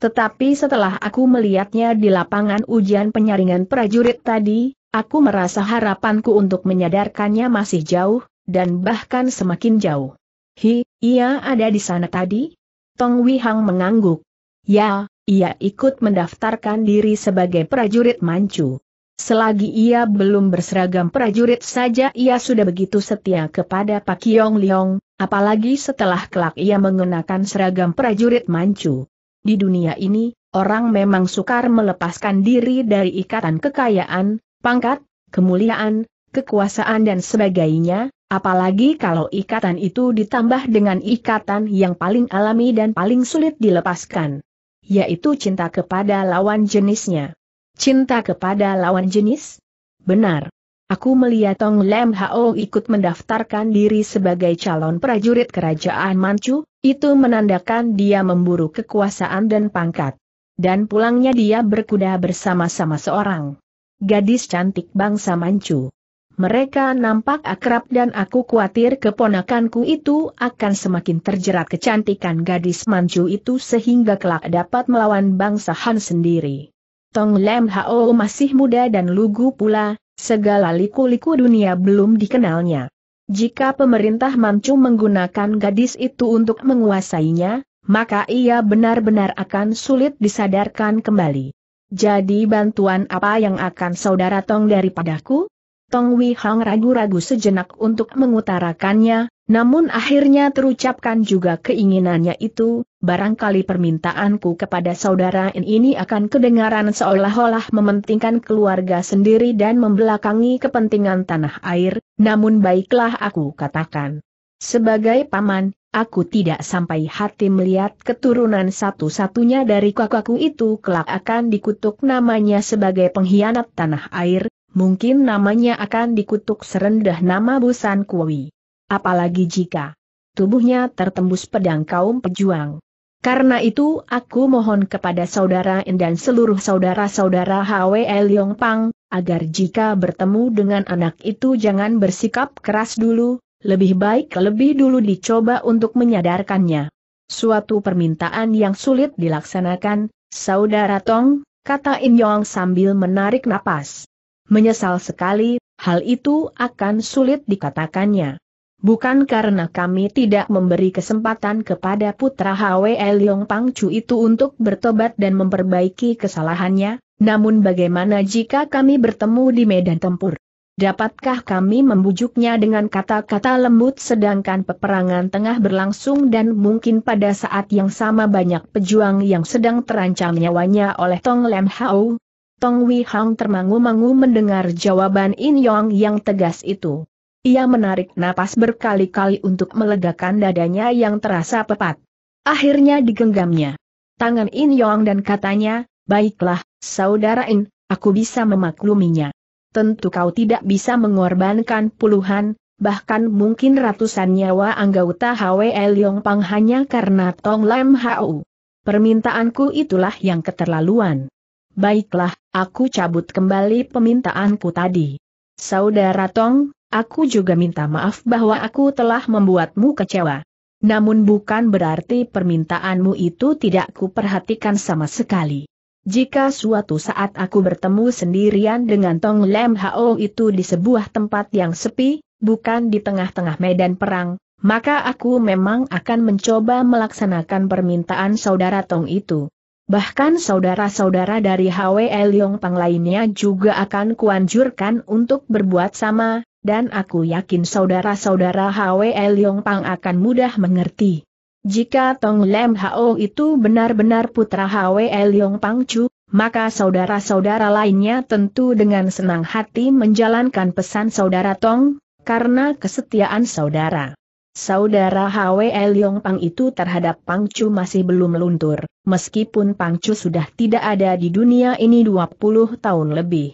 Tetapi setelah aku melihatnya di lapangan ujian penyaringan prajurit tadi, aku merasa harapanku untuk menyadarkannya masih jauh, dan bahkan semakin jauh. Hi, ia ada di sana tadi? Tong Wihang mengangguk. Ya, ia ikut mendaftarkan diri sebagai prajurit mancu. Selagi ia belum berseragam prajurit saja ia sudah begitu setia kepada Pak Yong Liong, apalagi setelah kelak ia mengenakan seragam prajurit mancu. Di dunia ini, orang memang sukar melepaskan diri dari ikatan kekayaan, pangkat, kemuliaan, kekuasaan dan sebagainya, apalagi kalau ikatan itu ditambah dengan ikatan yang paling alami dan paling sulit dilepaskan. Yaitu cinta kepada lawan jenisnya. Cinta kepada lawan jenis? Benar. Aku melihat Tong Lem Hao ikut mendaftarkan diri sebagai calon prajurit kerajaan Manchu, itu menandakan dia memburu kekuasaan dan pangkat. Dan pulangnya dia berkuda bersama-sama seorang gadis cantik bangsa Manchu. Mereka nampak akrab dan aku khawatir keponakanku itu akan semakin terjerat kecantikan gadis Manchu itu sehingga kelak dapat melawan bangsa Han sendiri. Tong Lem Hao masih muda dan lugu pula, segala liku-liku dunia belum dikenalnya. Jika pemerintah mampu menggunakan gadis itu untuk menguasainya, maka ia benar-benar akan sulit disadarkan kembali. Jadi bantuan apa yang akan saudara Tong daripadaku? Tong Wihang ragu-ragu sejenak untuk mengutarakannya, namun akhirnya terucapkan juga keinginannya itu, barangkali permintaanku kepada saudara ini akan kedengaran seolah-olah mementingkan keluarga sendiri dan membelakangi kepentingan tanah air, namun baiklah aku katakan. Sebagai paman, aku tidak sampai hati melihat keturunan satu-satunya dari kakakku itu kelak akan dikutuk namanya sebagai pengkhianat tanah air, mungkin namanya akan dikutuk serendah nama Busan Kuwi. Apalagi jika tubuhnya tertembus pedang kaum pejuang. Karena itu aku mohon kepada saudara In dan seluruh saudara-saudara HWL Pang, agar jika bertemu dengan anak itu jangan bersikap keras dulu, lebih baik lebih dulu dicoba untuk menyadarkannya. Suatu permintaan yang sulit dilaksanakan, saudara Tong, kata In Yong sambil menarik napas. Menyesal sekali, hal itu akan sulit dikatakannya. Bukan karena kami tidak memberi kesempatan kepada putra Hwe Leong Pang Chu itu untuk bertobat dan memperbaiki kesalahannya, namun bagaimana jika kami bertemu di medan tempur? Dapatkah kami membujuknya dengan kata-kata lembut sedangkan peperangan tengah berlangsung dan mungkin pada saat yang sama banyak pejuang yang sedang terancam nyawanya oleh Tong Lem Hao? Tong Wei Hang termangu-mangu mendengar jawaban In Yong yang tegas itu. Ia menarik napas berkali-kali untuk melegakan dadanya yang terasa pepat. Akhirnya digenggamnya. Tangan In Yong dan katanya, baiklah, saudara In, aku bisa memakluminya. Tentu kau tidak bisa mengorbankan puluhan, bahkan mungkin ratusan nyawa anggota HWL Yong Pang hanya karena Tong Lam Hau. Permintaanku itulah yang keterlaluan. Baiklah, aku cabut kembali permintaanku tadi. Saudara Tong, Aku juga minta maaf bahwa aku telah membuatmu kecewa. Namun bukan berarti permintaanmu itu tidak kuperhatikan sama sekali. Jika suatu saat aku bertemu sendirian dengan Tong Lem Hao itu di sebuah tempat yang sepi, bukan di tengah-tengah medan perang, maka aku memang akan mencoba melaksanakan permintaan saudara Tong itu. Bahkan saudara-saudara dari HW Eliong Pang lainnya juga akan kuanjurkan untuk berbuat sama, dan aku yakin saudara-saudara HWE Leong Pang akan mudah mengerti. Jika Tong Lem Hao itu benar-benar putra HWE Leong Pang Chu, maka saudara-saudara lainnya tentu dengan senang hati menjalankan pesan saudara Tong, karena kesetiaan saudara. Saudara HWE Leong Pang itu terhadap Pang Chu masih belum luntur, meskipun Pang Chu sudah tidak ada di dunia ini 20 tahun lebih.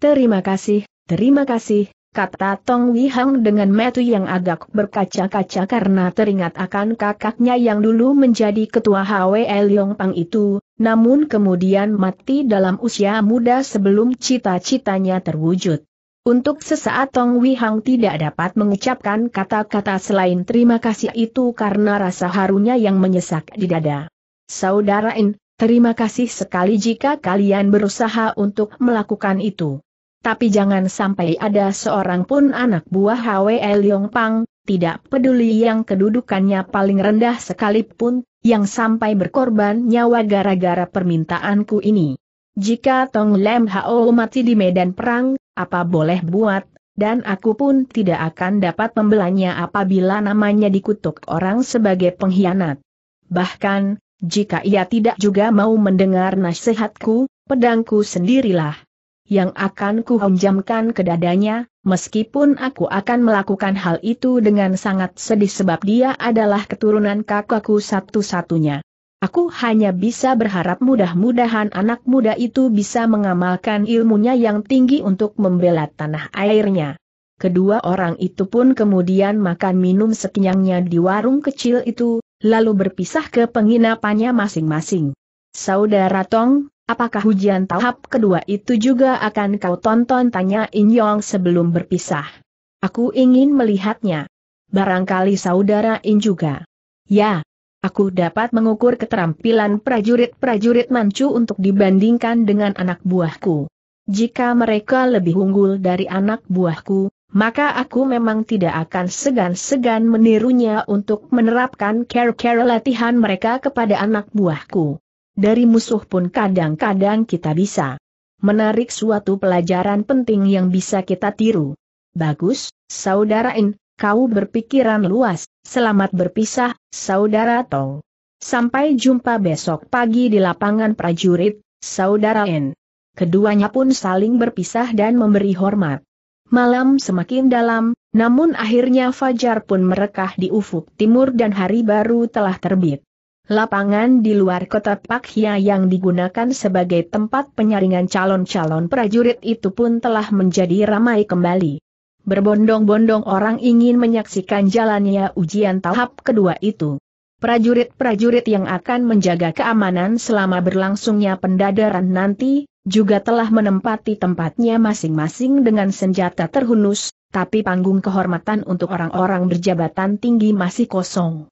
Terima kasih, terima kasih, kata Tong Wihang dengan metu yang agak berkaca-kaca karena teringat akan kakaknya yang dulu menjadi ketua HWL Pang itu, namun kemudian mati dalam usia muda sebelum cita-citanya terwujud. Untuk sesaat Tong Wihang tidak dapat mengucapkan kata-kata selain terima kasih itu karena rasa harunya yang menyesak di dada. Saudara terima kasih sekali jika kalian berusaha untuk melakukan itu tapi jangan sampai ada seorang pun anak buah Hwe Leong Pang, tidak peduli yang kedudukannya paling rendah sekalipun, yang sampai berkorban nyawa gara-gara permintaanku ini. Jika Tong Lem Hao mati di medan perang, apa boleh buat, dan aku pun tidak akan dapat membelanya apabila namanya dikutuk orang sebagai pengkhianat. Bahkan, jika ia tidak juga mau mendengar nasihatku, pedangku sendirilah yang akan kuhonjamkan ke dadanya, meskipun aku akan melakukan hal itu dengan sangat sedih sebab dia adalah keturunan kakakku satu-satunya. Aku hanya bisa berharap mudah-mudahan anak muda itu bisa mengamalkan ilmunya yang tinggi untuk membela tanah airnya. Kedua orang itu pun kemudian makan minum sekenyangnya di warung kecil itu, lalu berpisah ke penginapannya masing-masing. Saudara Tong, Apakah ujian tahap kedua itu juga akan kau tonton? Tanya In Yong sebelum berpisah. Aku ingin melihatnya. Barangkali saudara In juga. Ya, aku dapat mengukur keterampilan prajurit-prajurit Manchu untuk dibandingkan dengan anak buahku. Jika mereka lebih unggul dari anak buahku, maka aku memang tidak akan segan-segan menirunya untuk menerapkan care-care latihan mereka kepada anak buahku dari musuh pun kadang-kadang kita bisa menarik suatu pelajaran penting yang bisa kita tiru. Bagus, saudara In, kau berpikiran luas, selamat berpisah, saudara Tong. Sampai jumpa besok pagi di lapangan prajurit, saudara In. Keduanya pun saling berpisah dan memberi hormat. Malam semakin dalam, namun akhirnya fajar pun merekah di ufuk timur dan hari baru telah terbit. Lapangan di luar kota Pakhia yang digunakan sebagai tempat penyaringan calon-calon prajurit itu pun telah menjadi ramai kembali. Berbondong-bondong orang ingin menyaksikan jalannya ujian tahap kedua itu. Prajurit-prajurit yang akan menjaga keamanan selama berlangsungnya pendadaran nanti, juga telah menempati tempatnya masing-masing dengan senjata terhunus, tapi panggung kehormatan untuk orang-orang berjabatan tinggi masih kosong.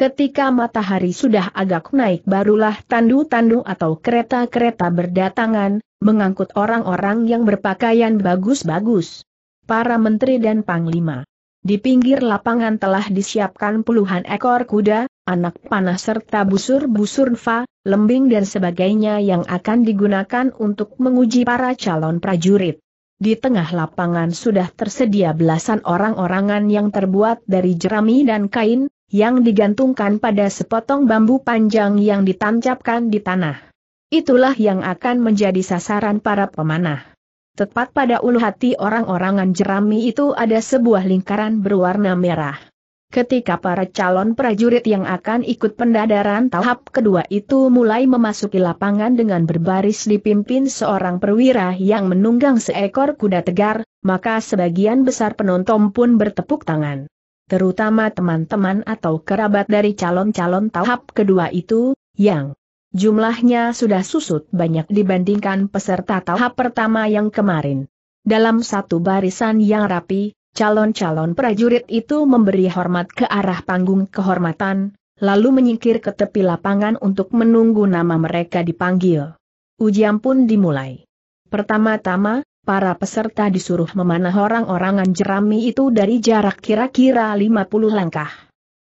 Ketika matahari sudah agak naik barulah tandu-tandu atau kereta-kereta berdatangan, mengangkut orang-orang yang berpakaian bagus-bagus. Para menteri dan panglima. Di pinggir lapangan telah disiapkan puluhan ekor kuda, anak panah serta busur-busur fa, lembing dan sebagainya yang akan digunakan untuk menguji para calon prajurit. Di tengah lapangan sudah tersedia belasan orang-orangan yang terbuat dari jerami dan kain, yang digantungkan pada sepotong bambu panjang yang ditancapkan di tanah. Itulah yang akan menjadi sasaran para pemanah. Tepat pada ulu hati orang-orangan jerami itu ada sebuah lingkaran berwarna merah. Ketika para calon prajurit yang akan ikut pendadaran tahap kedua itu mulai memasuki lapangan dengan berbaris dipimpin seorang perwira yang menunggang seekor kuda tegar, maka sebagian besar penonton pun bertepuk tangan terutama teman-teman atau kerabat dari calon-calon tahap kedua itu, yang jumlahnya sudah susut banyak dibandingkan peserta tahap pertama yang kemarin. Dalam satu barisan yang rapi, calon-calon prajurit itu memberi hormat ke arah panggung kehormatan, lalu menyingkir ke tepi lapangan untuk menunggu nama mereka dipanggil. Ujian pun dimulai. Pertama-tama, para peserta disuruh memanah orang-orangan jerami itu dari jarak kira-kira 50 langkah.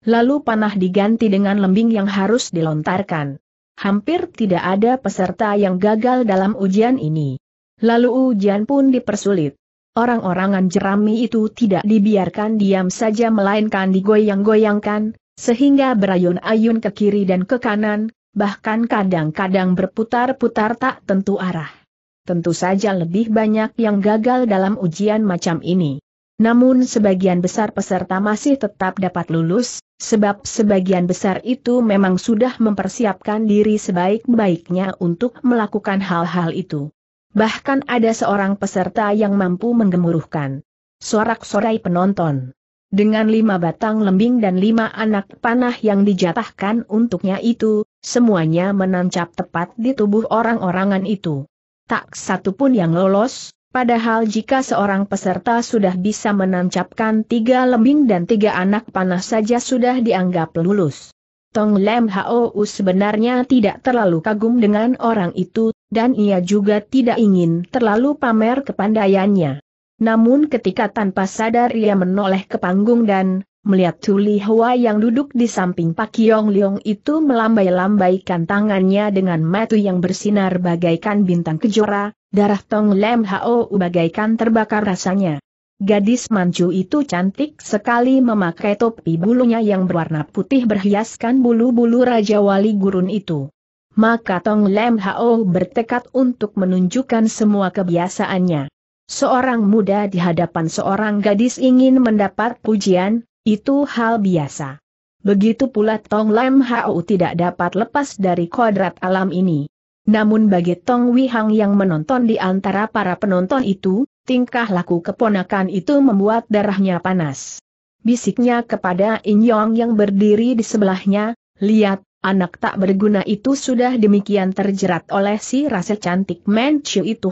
Lalu panah diganti dengan lembing yang harus dilontarkan. Hampir tidak ada peserta yang gagal dalam ujian ini. Lalu ujian pun dipersulit. Orang-orangan jerami itu tidak dibiarkan diam saja melainkan digoyang-goyangkan, sehingga berayun-ayun ke kiri dan ke kanan, bahkan kadang-kadang berputar-putar tak tentu arah tentu saja lebih banyak yang gagal dalam ujian macam ini. Namun sebagian besar peserta masih tetap dapat lulus, sebab sebagian besar itu memang sudah mempersiapkan diri sebaik-baiknya untuk melakukan hal-hal itu. Bahkan ada seorang peserta yang mampu menggemuruhkan sorak-sorai penonton. Dengan lima batang lembing dan lima anak panah yang dijatahkan untuknya itu, semuanya menancap tepat di tubuh orang-orangan itu tak satu pun yang lolos, padahal jika seorang peserta sudah bisa menancapkan tiga lembing dan tiga anak panah saja sudah dianggap lulus. Tong Lem Hou sebenarnya tidak terlalu kagum dengan orang itu, dan ia juga tidak ingin terlalu pamer kepandaiannya. Namun ketika tanpa sadar ia menoleh ke panggung dan Melihat Tuli Hua yang duduk di samping Pak Yong Leong itu melambai-lambaikan tangannya dengan metu yang bersinar bagaikan bintang kejora, darah Tong Lem Hao bagaikan terbakar rasanya. Gadis mancu itu cantik sekali memakai topi bulunya yang berwarna putih berhiaskan bulu-bulu Raja Wali Gurun itu. Maka Tong Lem Hao bertekad untuk menunjukkan semua kebiasaannya. Seorang muda di hadapan seorang gadis ingin mendapat pujian, itu hal biasa. Begitu pula Tong Lam Hau tidak dapat lepas dari kodrat alam ini. Namun bagi Tong Wihang yang menonton di antara para penonton itu, tingkah laku keponakan itu membuat darahnya panas. Bisiknya kepada In Yong yang berdiri di sebelahnya, lihat, anak tak berguna itu sudah demikian terjerat oleh si rasa cantik Manchu itu.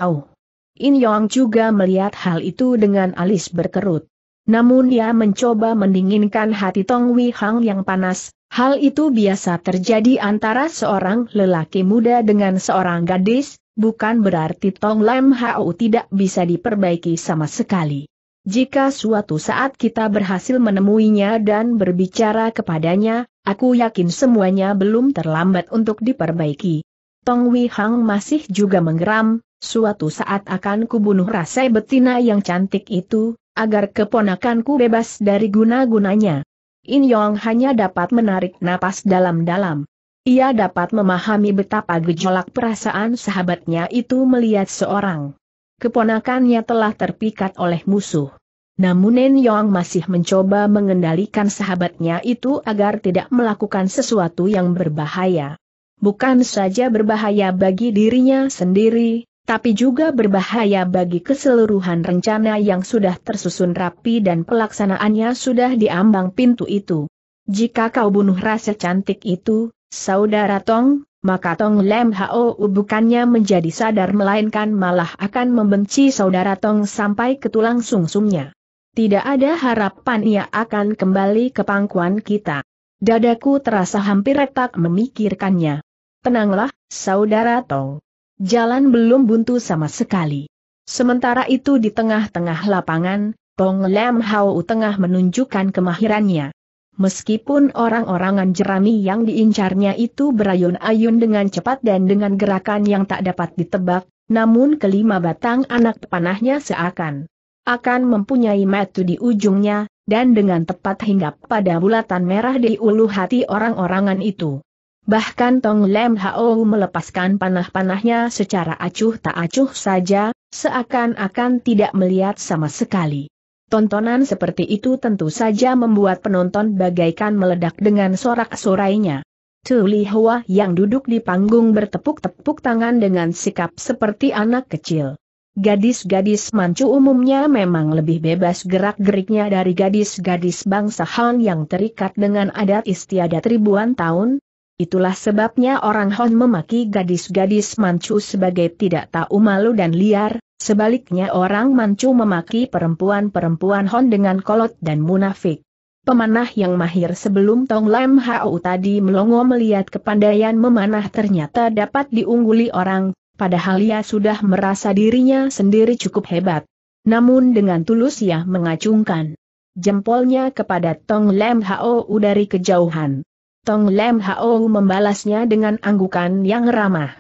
In Yong juga melihat hal itu dengan alis berkerut. Namun ia mencoba mendinginkan hati Tong Wei Hang yang panas, hal itu biasa terjadi antara seorang lelaki muda dengan seorang gadis, bukan berarti Tong Lam Hao tidak bisa diperbaiki sama sekali. Jika suatu saat kita berhasil menemuinya dan berbicara kepadanya, aku yakin semuanya belum terlambat untuk diperbaiki. Tong Wei Hang masih juga menggeram, suatu saat akan kubunuh rasai betina yang cantik itu, agar keponakanku bebas dari guna-gunanya. In Yong hanya dapat menarik napas dalam-dalam. Ia dapat memahami betapa gejolak perasaan sahabatnya itu melihat seorang keponakannya telah terpikat oleh musuh. Namun Inyong Yong masih mencoba mengendalikan sahabatnya itu agar tidak melakukan sesuatu yang berbahaya. Bukan saja berbahaya bagi dirinya sendiri, tapi juga berbahaya bagi keseluruhan rencana yang sudah tersusun rapi dan pelaksanaannya sudah diambang pintu itu. Jika kau bunuh rasa cantik itu, saudara Tong, maka Tong Lem Hao bukannya menjadi sadar melainkan malah akan membenci saudara Tong sampai ke tulang sungsumnya. Tidak ada harapan ia akan kembali ke pangkuan kita. Dadaku terasa hampir retak memikirkannya. Tenanglah, saudara Tong. Jalan belum buntu sama sekali. Sementara itu di tengah-tengah lapangan, Pong Lam Hao tengah menunjukkan kemahirannya. Meskipun orang-orangan jerami yang diincarnya itu berayun-ayun dengan cepat dan dengan gerakan yang tak dapat ditebak, namun kelima batang anak panahnya seakan akan mempunyai metu di ujungnya, dan dengan tepat hinggap pada bulatan merah di ulu hati orang-orangan itu. Bahkan Tong Lem Hao melepaskan panah-panahnya secara acuh tak acuh saja, seakan-akan tidak melihat sama sekali. Tontonan seperti itu tentu saja membuat penonton bagaikan meledak dengan sorak-sorainya. Tuli Hua yang duduk di panggung bertepuk-tepuk tangan dengan sikap seperti anak kecil. Gadis-gadis mancu umumnya memang lebih bebas gerak-geriknya dari gadis-gadis bangsa Han yang terikat dengan adat istiadat ribuan tahun, Itulah sebabnya orang Hon memaki gadis-gadis Manchu sebagai tidak tahu malu dan liar, sebaliknya orang Manchu memaki perempuan-perempuan Hon dengan kolot dan munafik. Pemanah yang mahir sebelum Tong Lam Hau tadi melongo melihat kepandaian memanah ternyata dapat diungguli orang, padahal ia sudah merasa dirinya sendiri cukup hebat. Namun dengan tulus ia mengacungkan jempolnya kepada Tong Lam Hau dari kejauhan. Tong Lem Hau membalasnya dengan anggukan yang ramah.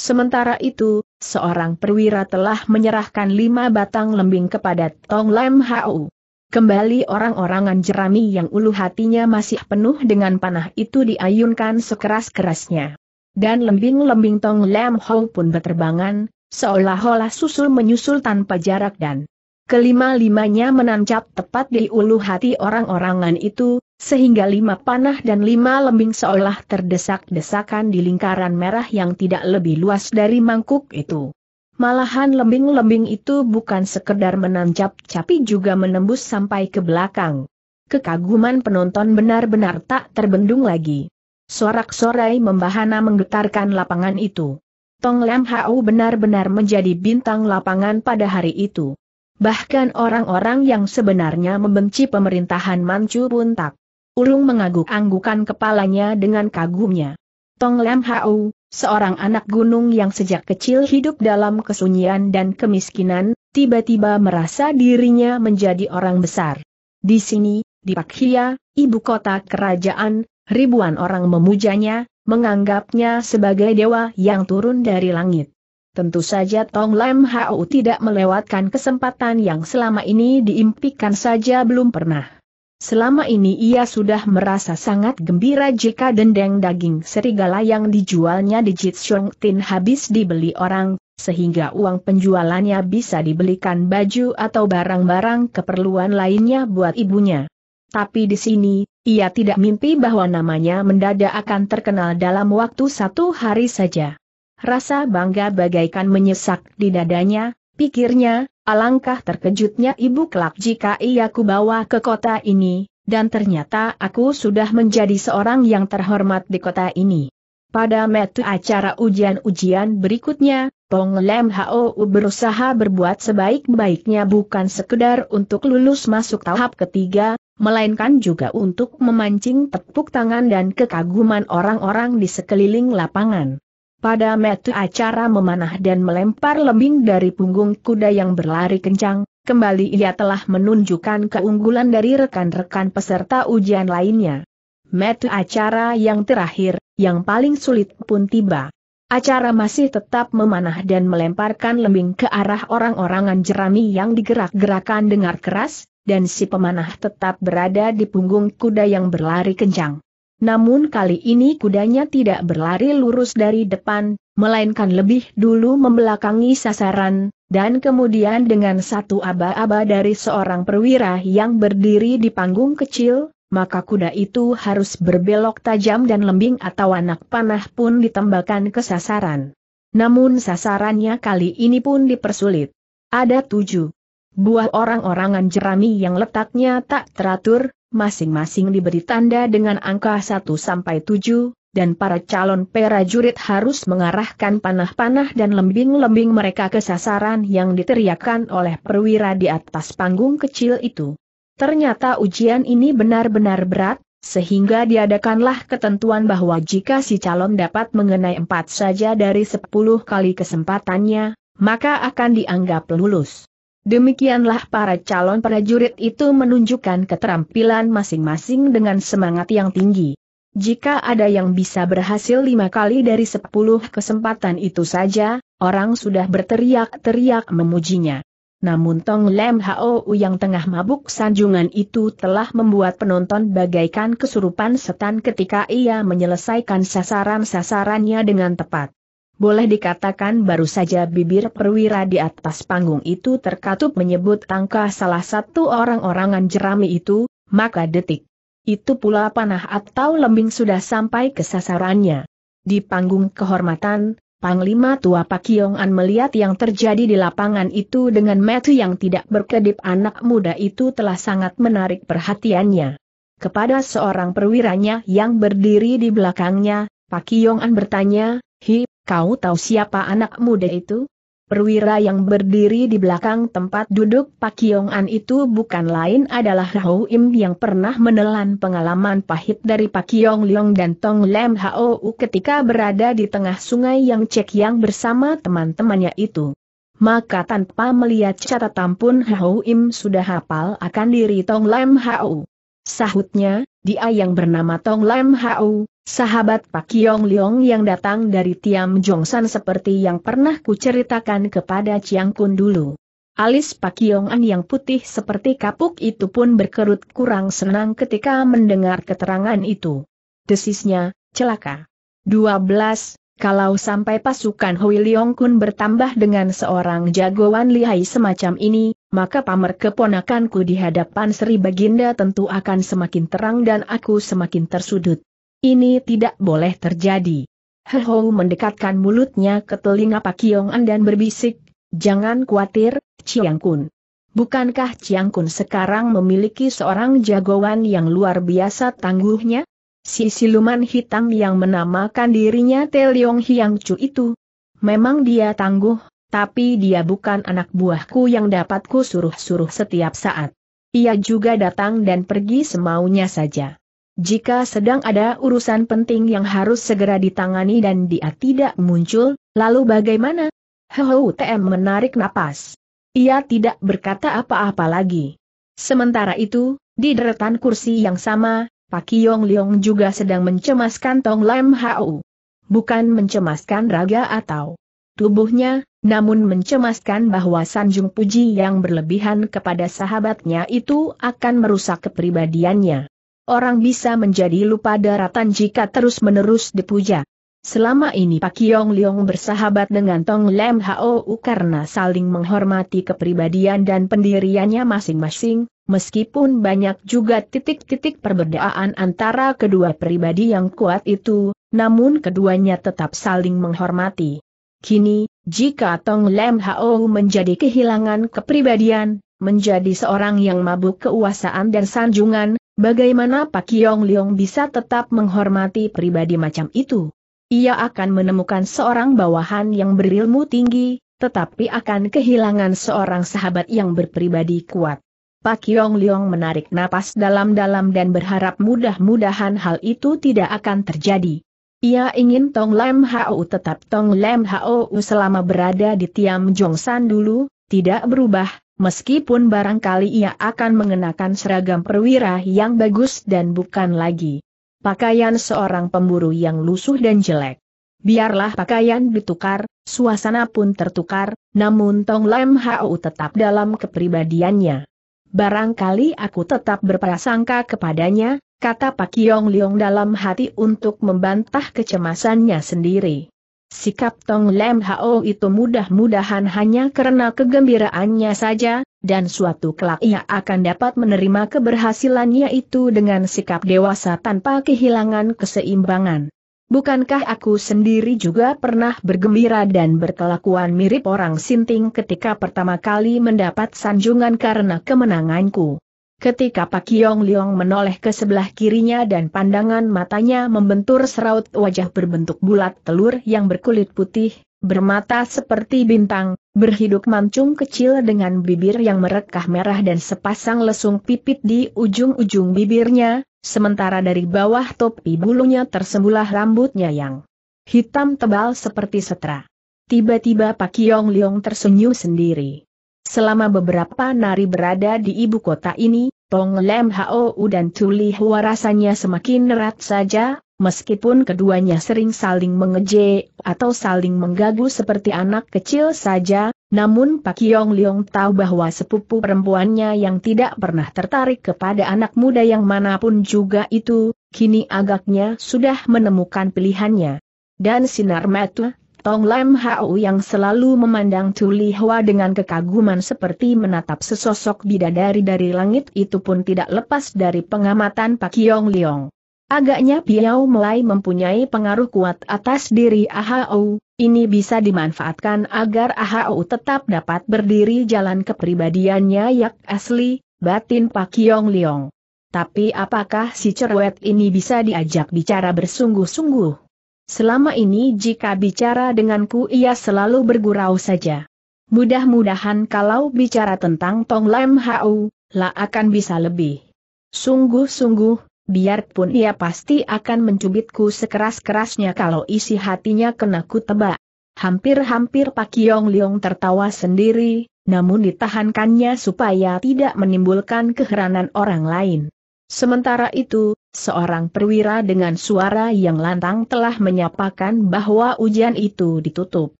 Sementara itu, seorang perwira telah menyerahkan lima batang lembing kepada Tong Lem Hao. Kembali orang-orangan jerami yang ulu hatinya masih penuh dengan panah itu diayunkan sekeras-kerasnya. Dan lembing-lembing Tong Lem Hou pun berterbangan, seolah-olah susul menyusul tanpa jarak dan kelima-limanya menancap tepat di ulu hati orang-orangan itu, sehingga lima panah dan lima lembing seolah terdesak-desakan di lingkaran merah yang tidak lebih luas dari mangkuk itu. Malahan lembing-lembing itu bukan sekedar menancap tapi juga menembus sampai ke belakang. Kekaguman penonton benar-benar tak terbendung lagi. Sorak-sorai membahana menggetarkan lapangan itu. Tong Lam Hau benar-benar menjadi bintang lapangan pada hari itu. Bahkan orang-orang yang sebenarnya membenci pemerintahan Manchu pun tak Ulung mengangguk-anggukan kepalanya dengan kagumnya. Tong Lam Hau, seorang anak gunung yang sejak kecil hidup dalam kesunyian dan kemiskinan, tiba-tiba merasa dirinya menjadi orang besar. Di sini, di Pak Hia, ibu kota kerajaan, ribuan orang memujanya, menganggapnya sebagai dewa yang turun dari langit. Tentu saja Tong Lam Hau tidak melewatkan kesempatan yang selama ini diimpikan saja belum pernah. Selama ini ia sudah merasa sangat gembira jika dendeng daging serigala yang dijualnya di Jitsyong Tin habis dibeli orang, sehingga uang penjualannya bisa dibelikan baju atau barang-barang keperluan lainnya buat ibunya. Tapi di sini, ia tidak mimpi bahwa namanya mendadak akan terkenal dalam waktu satu hari saja. Rasa bangga bagaikan menyesak di dadanya, pikirnya, Alangkah terkejutnya ibu kelak jika ia kubawa ke kota ini, dan ternyata aku sudah menjadi seorang yang terhormat di kota ini. Pada metu acara ujian-ujian berikutnya, Pong Lem Hao berusaha berbuat sebaik-baiknya bukan sekedar untuk lulus masuk tahap ketiga, melainkan juga untuk memancing tepuk tangan dan kekaguman orang-orang di sekeliling lapangan. Pada metu acara memanah dan melempar lembing dari punggung kuda yang berlari kencang, kembali ia telah menunjukkan keunggulan dari rekan-rekan peserta ujian lainnya. Metu acara yang terakhir, yang paling sulit pun tiba. Acara masih tetap memanah dan melemparkan lembing ke arah orang-orangan jerami yang digerak-gerakan dengar keras, dan si pemanah tetap berada di punggung kuda yang berlari kencang. Namun kali ini kudanya tidak berlari lurus dari depan, melainkan lebih dulu membelakangi sasaran, dan kemudian dengan satu aba-aba dari seorang perwira yang berdiri di panggung kecil, maka kuda itu harus berbelok tajam dan lembing atau anak panah pun ditembakkan ke sasaran. Namun sasarannya kali ini pun dipersulit. Ada tujuh buah orang-orangan jerami yang letaknya tak teratur, masing-masing diberi tanda dengan angka 1 sampai 7, dan para calon prajurit harus mengarahkan panah-panah dan lembing-lembing mereka ke sasaran yang diteriakkan oleh perwira di atas panggung kecil itu. Ternyata ujian ini benar-benar berat, sehingga diadakanlah ketentuan bahwa jika si calon dapat mengenai empat saja dari sepuluh kali kesempatannya, maka akan dianggap lulus. Demikianlah para calon prajurit itu menunjukkan keterampilan masing-masing dengan semangat yang tinggi. Jika ada yang bisa berhasil lima kali dari sepuluh kesempatan itu saja, orang sudah berteriak-teriak memujinya. Namun Tong Lem Hao yang tengah mabuk sanjungan itu telah membuat penonton bagaikan kesurupan setan ketika ia menyelesaikan sasaran-sasarannya dengan tepat. Boleh dikatakan baru saja bibir perwira di atas panggung itu terkatup menyebut angka salah satu orang-orangan jerami itu, maka detik. Itu pula panah atau lembing sudah sampai ke sasarannya. Di panggung kehormatan, Panglima Tua Pak An melihat yang terjadi di lapangan itu dengan metu yang tidak berkedip anak muda itu telah sangat menarik perhatiannya. Kepada seorang perwiranya yang berdiri di belakangnya, Pak An bertanya, Hi, Kau tahu siapa anak muda itu? Perwira yang berdiri di belakang tempat duduk Pak Yong-an itu bukan lain adalah Rao Im yang pernah menelan pengalaman pahit dari Pak Yong Leong dan Tong Lem Hao ketika berada di tengah sungai yang cek yang bersama teman-temannya itu. Maka tanpa melihat catatan pun Hao Im sudah hafal akan diri Tong Lem Hao. Sahutnya, dia yang bernama Tong Lem Hao, Sahabat Pak Yong Leong yang datang dari Tiam Jongsan seperti yang pernah kuceritakan kepada Chiang Kun dulu. Alis Pak Yong An yang putih seperti kapuk itu pun berkerut kurang senang ketika mendengar keterangan itu. Desisnya, celaka. 12. Kalau sampai pasukan Hui Leong Kun bertambah dengan seorang jagoan lihai semacam ini, maka pamer keponakanku di hadapan Sri Baginda tentu akan semakin terang dan aku semakin tersudut. Ini tidak boleh terjadi. Hehou mendekatkan mulutnya ke telinga Pak Kiong dan berbisik, Jangan khawatir, Chiang Kun. Bukankah Chiang Kun sekarang memiliki seorang jagoan yang luar biasa tangguhnya? Si siluman hitam yang menamakan dirinya Te Leong Hiang Chu itu. Memang dia tangguh, tapi dia bukan anak buahku yang dapatku suruh-suruh setiap saat. Ia juga datang dan pergi semaunya saja. Jika sedang ada urusan penting yang harus segera ditangani dan dia tidak muncul, lalu bagaimana? Hou TM menarik napas. Ia tidak berkata apa-apa lagi. Sementara itu, di deretan kursi yang sama, Pak Yong Leong juga sedang mencemaskan Tong Lam Hau. Bukan mencemaskan raga atau tubuhnya, namun mencemaskan bahwa Sanjung Puji yang berlebihan kepada sahabatnya itu akan merusak kepribadiannya orang bisa menjadi lupa daratan jika terus-menerus dipuja. Selama ini Pak Yong Leong bersahabat dengan Tong Lem Hou karena saling menghormati kepribadian dan pendiriannya masing-masing, meskipun banyak juga titik-titik perbedaan antara kedua pribadi yang kuat itu, namun keduanya tetap saling menghormati. Kini, jika Tong Lem Hou menjadi kehilangan kepribadian, menjadi seorang yang mabuk kekuasaan dan sanjungan, Bagaimana Pak Yong Leong bisa tetap menghormati pribadi macam itu? Ia akan menemukan seorang bawahan yang berilmu tinggi, tetapi akan kehilangan seorang sahabat yang berpribadi kuat. Pak Yong Leong menarik napas dalam-dalam dan berharap mudah-mudahan hal itu tidak akan terjadi. Ia ingin Tong Lam Hao tetap Tong Lam Hao selama berada di Tiam Jongsan dulu, tidak berubah, meskipun barangkali ia akan mengenakan seragam perwira yang bagus dan bukan lagi pakaian seorang pemburu yang lusuh dan jelek. Biarlah pakaian ditukar, suasana pun tertukar, namun Tong Lem Hau tetap dalam kepribadiannya. Barangkali aku tetap berprasangka kepadanya, kata Pak Yong Liong dalam hati untuk membantah kecemasannya sendiri. Sikap Tong Lem Hao itu mudah-mudahan hanya karena kegembiraannya saja, dan suatu kelak ia akan dapat menerima keberhasilannya itu dengan sikap dewasa tanpa kehilangan keseimbangan. Bukankah aku sendiri juga pernah bergembira dan berkelakuan mirip orang sinting ketika pertama kali mendapat sanjungan karena kemenanganku? Ketika Pak Yong Leong menoleh ke sebelah kirinya dan pandangan matanya membentur seraut wajah berbentuk bulat telur yang berkulit putih, bermata seperti bintang, berhidup mancung kecil dengan bibir yang merekah merah dan sepasang lesung pipit di ujung-ujung bibirnya, sementara dari bawah topi bulunya tersembulah rambutnya yang hitam tebal seperti setra. Tiba-tiba Pak Yong Leong tersenyum sendiri. Selama beberapa nari berada di ibu kota ini, Tong Lem U dan Tuli Hua rasanya semakin erat saja, meskipun keduanya sering saling mengeje atau saling menggagu seperti anak kecil saja, namun Pak Yong Leong tahu bahwa sepupu perempuannya yang tidak pernah tertarik kepada anak muda yang manapun juga itu, kini agaknya sudah menemukan pilihannya. Dan sinar mata Tong Lam Hau yang selalu memandang Tuli Hua dengan kekaguman seperti menatap sesosok bidadari dari langit itu pun tidak lepas dari pengamatan Pak Yong Liong. Agaknya Piao mulai mempunyai pengaruh kuat atas diri Ahau, ini bisa dimanfaatkan agar Ahau tetap dapat berdiri jalan kepribadiannya yak asli, batin Pak Yong Liong. Tapi apakah si cerewet ini bisa diajak bicara bersungguh-sungguh? Selama ini jika bicara denganku ia selalu bergurau saja. Mudah-mudahan kalau bicara tentang Tong Lam Hau, lah akan bisa lebih. Sungguh-sungguh, biarpun ia pasti akan mencubitku sekeras-kerasnya kalau isi hatinya kena ku tebak. Hampir-hampir Pak Yong Leong tertawa sendiri, namun ditahankannya supaya tidak menimbulkan keheranan orang lain. Sementara itu, seorang perwira dengan suara yang lantang telah menyapakan bahwa ujian itu ditutup.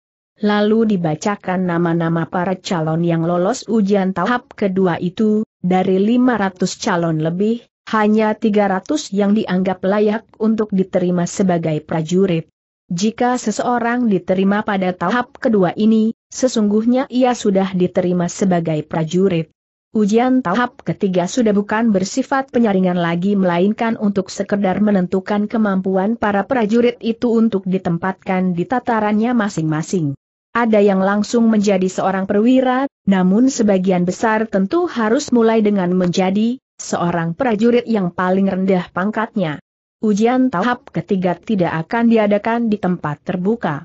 Lalu dibacakan nama-nama para calon yang lolos ujian tahap kedua itu, dari 500 calon lebih, hanya 300 yang dianggap layak untuk diterima sebagai prajurit. Jika seseorang diterima pada tahap kedua ini, sesungguhnya ia sudah diterima sebagai prajurit. Ujian tahap ketiga sudah bukan bersifat penyaringan lagi melainkan untuk sekedar menentukan kemampuan para prajurit itu untuk ditempatkan di tatarannya masing-masing. Ada yang langsung menjadi seorang perwira, namun sebagian besar tentu harus mulai dengan menjadi seorang prajurit yang paling rendah pangkatnya. Ujian tahap ketiga tidak akan diadakan di tempat terbuka,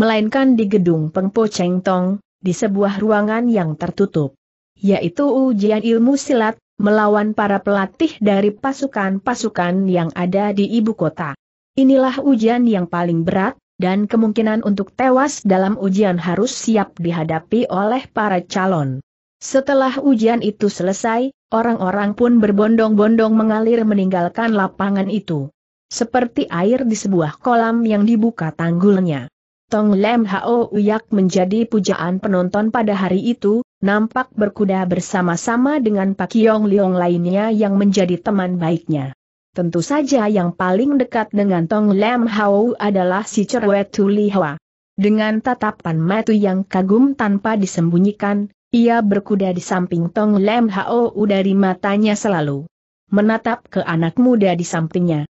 melainkan di gedung Pengpo Cheng Tong, di sebuah ruangan yang tertutup yaitu ujian ilmu silat, melawan para pelatih dari pasukan-pasukan yang ada di ibu kota. Inilah ujian yang paling berat, dan kemungkinan untuk tewas dalam ujian harus siap dihadapi oleh para calon. Setelah ujian itu selesai, orang-orang pun berbondong-bondong mengalir meninggalkan lapangan itu. Seperti air di sebuah kolam yang dibuka tanggulnya. Tong Lem Hao Uyak menjadi pujaan penonton pada hari itu, nampak berkuda bersama-sama dengan Pak Yong Leong lainnya yang menjadi teman baiknya. Tentu saja yang paling dekat dengan Tong Lem Hao adalah si cerwet Tuli Hua. Dengan tatapan mata yang kagum tanpa disembunyikan, ia berkuda di samping Tong Lem Hao dari matanya selalu. Menatap ke anak muda di sampingnya.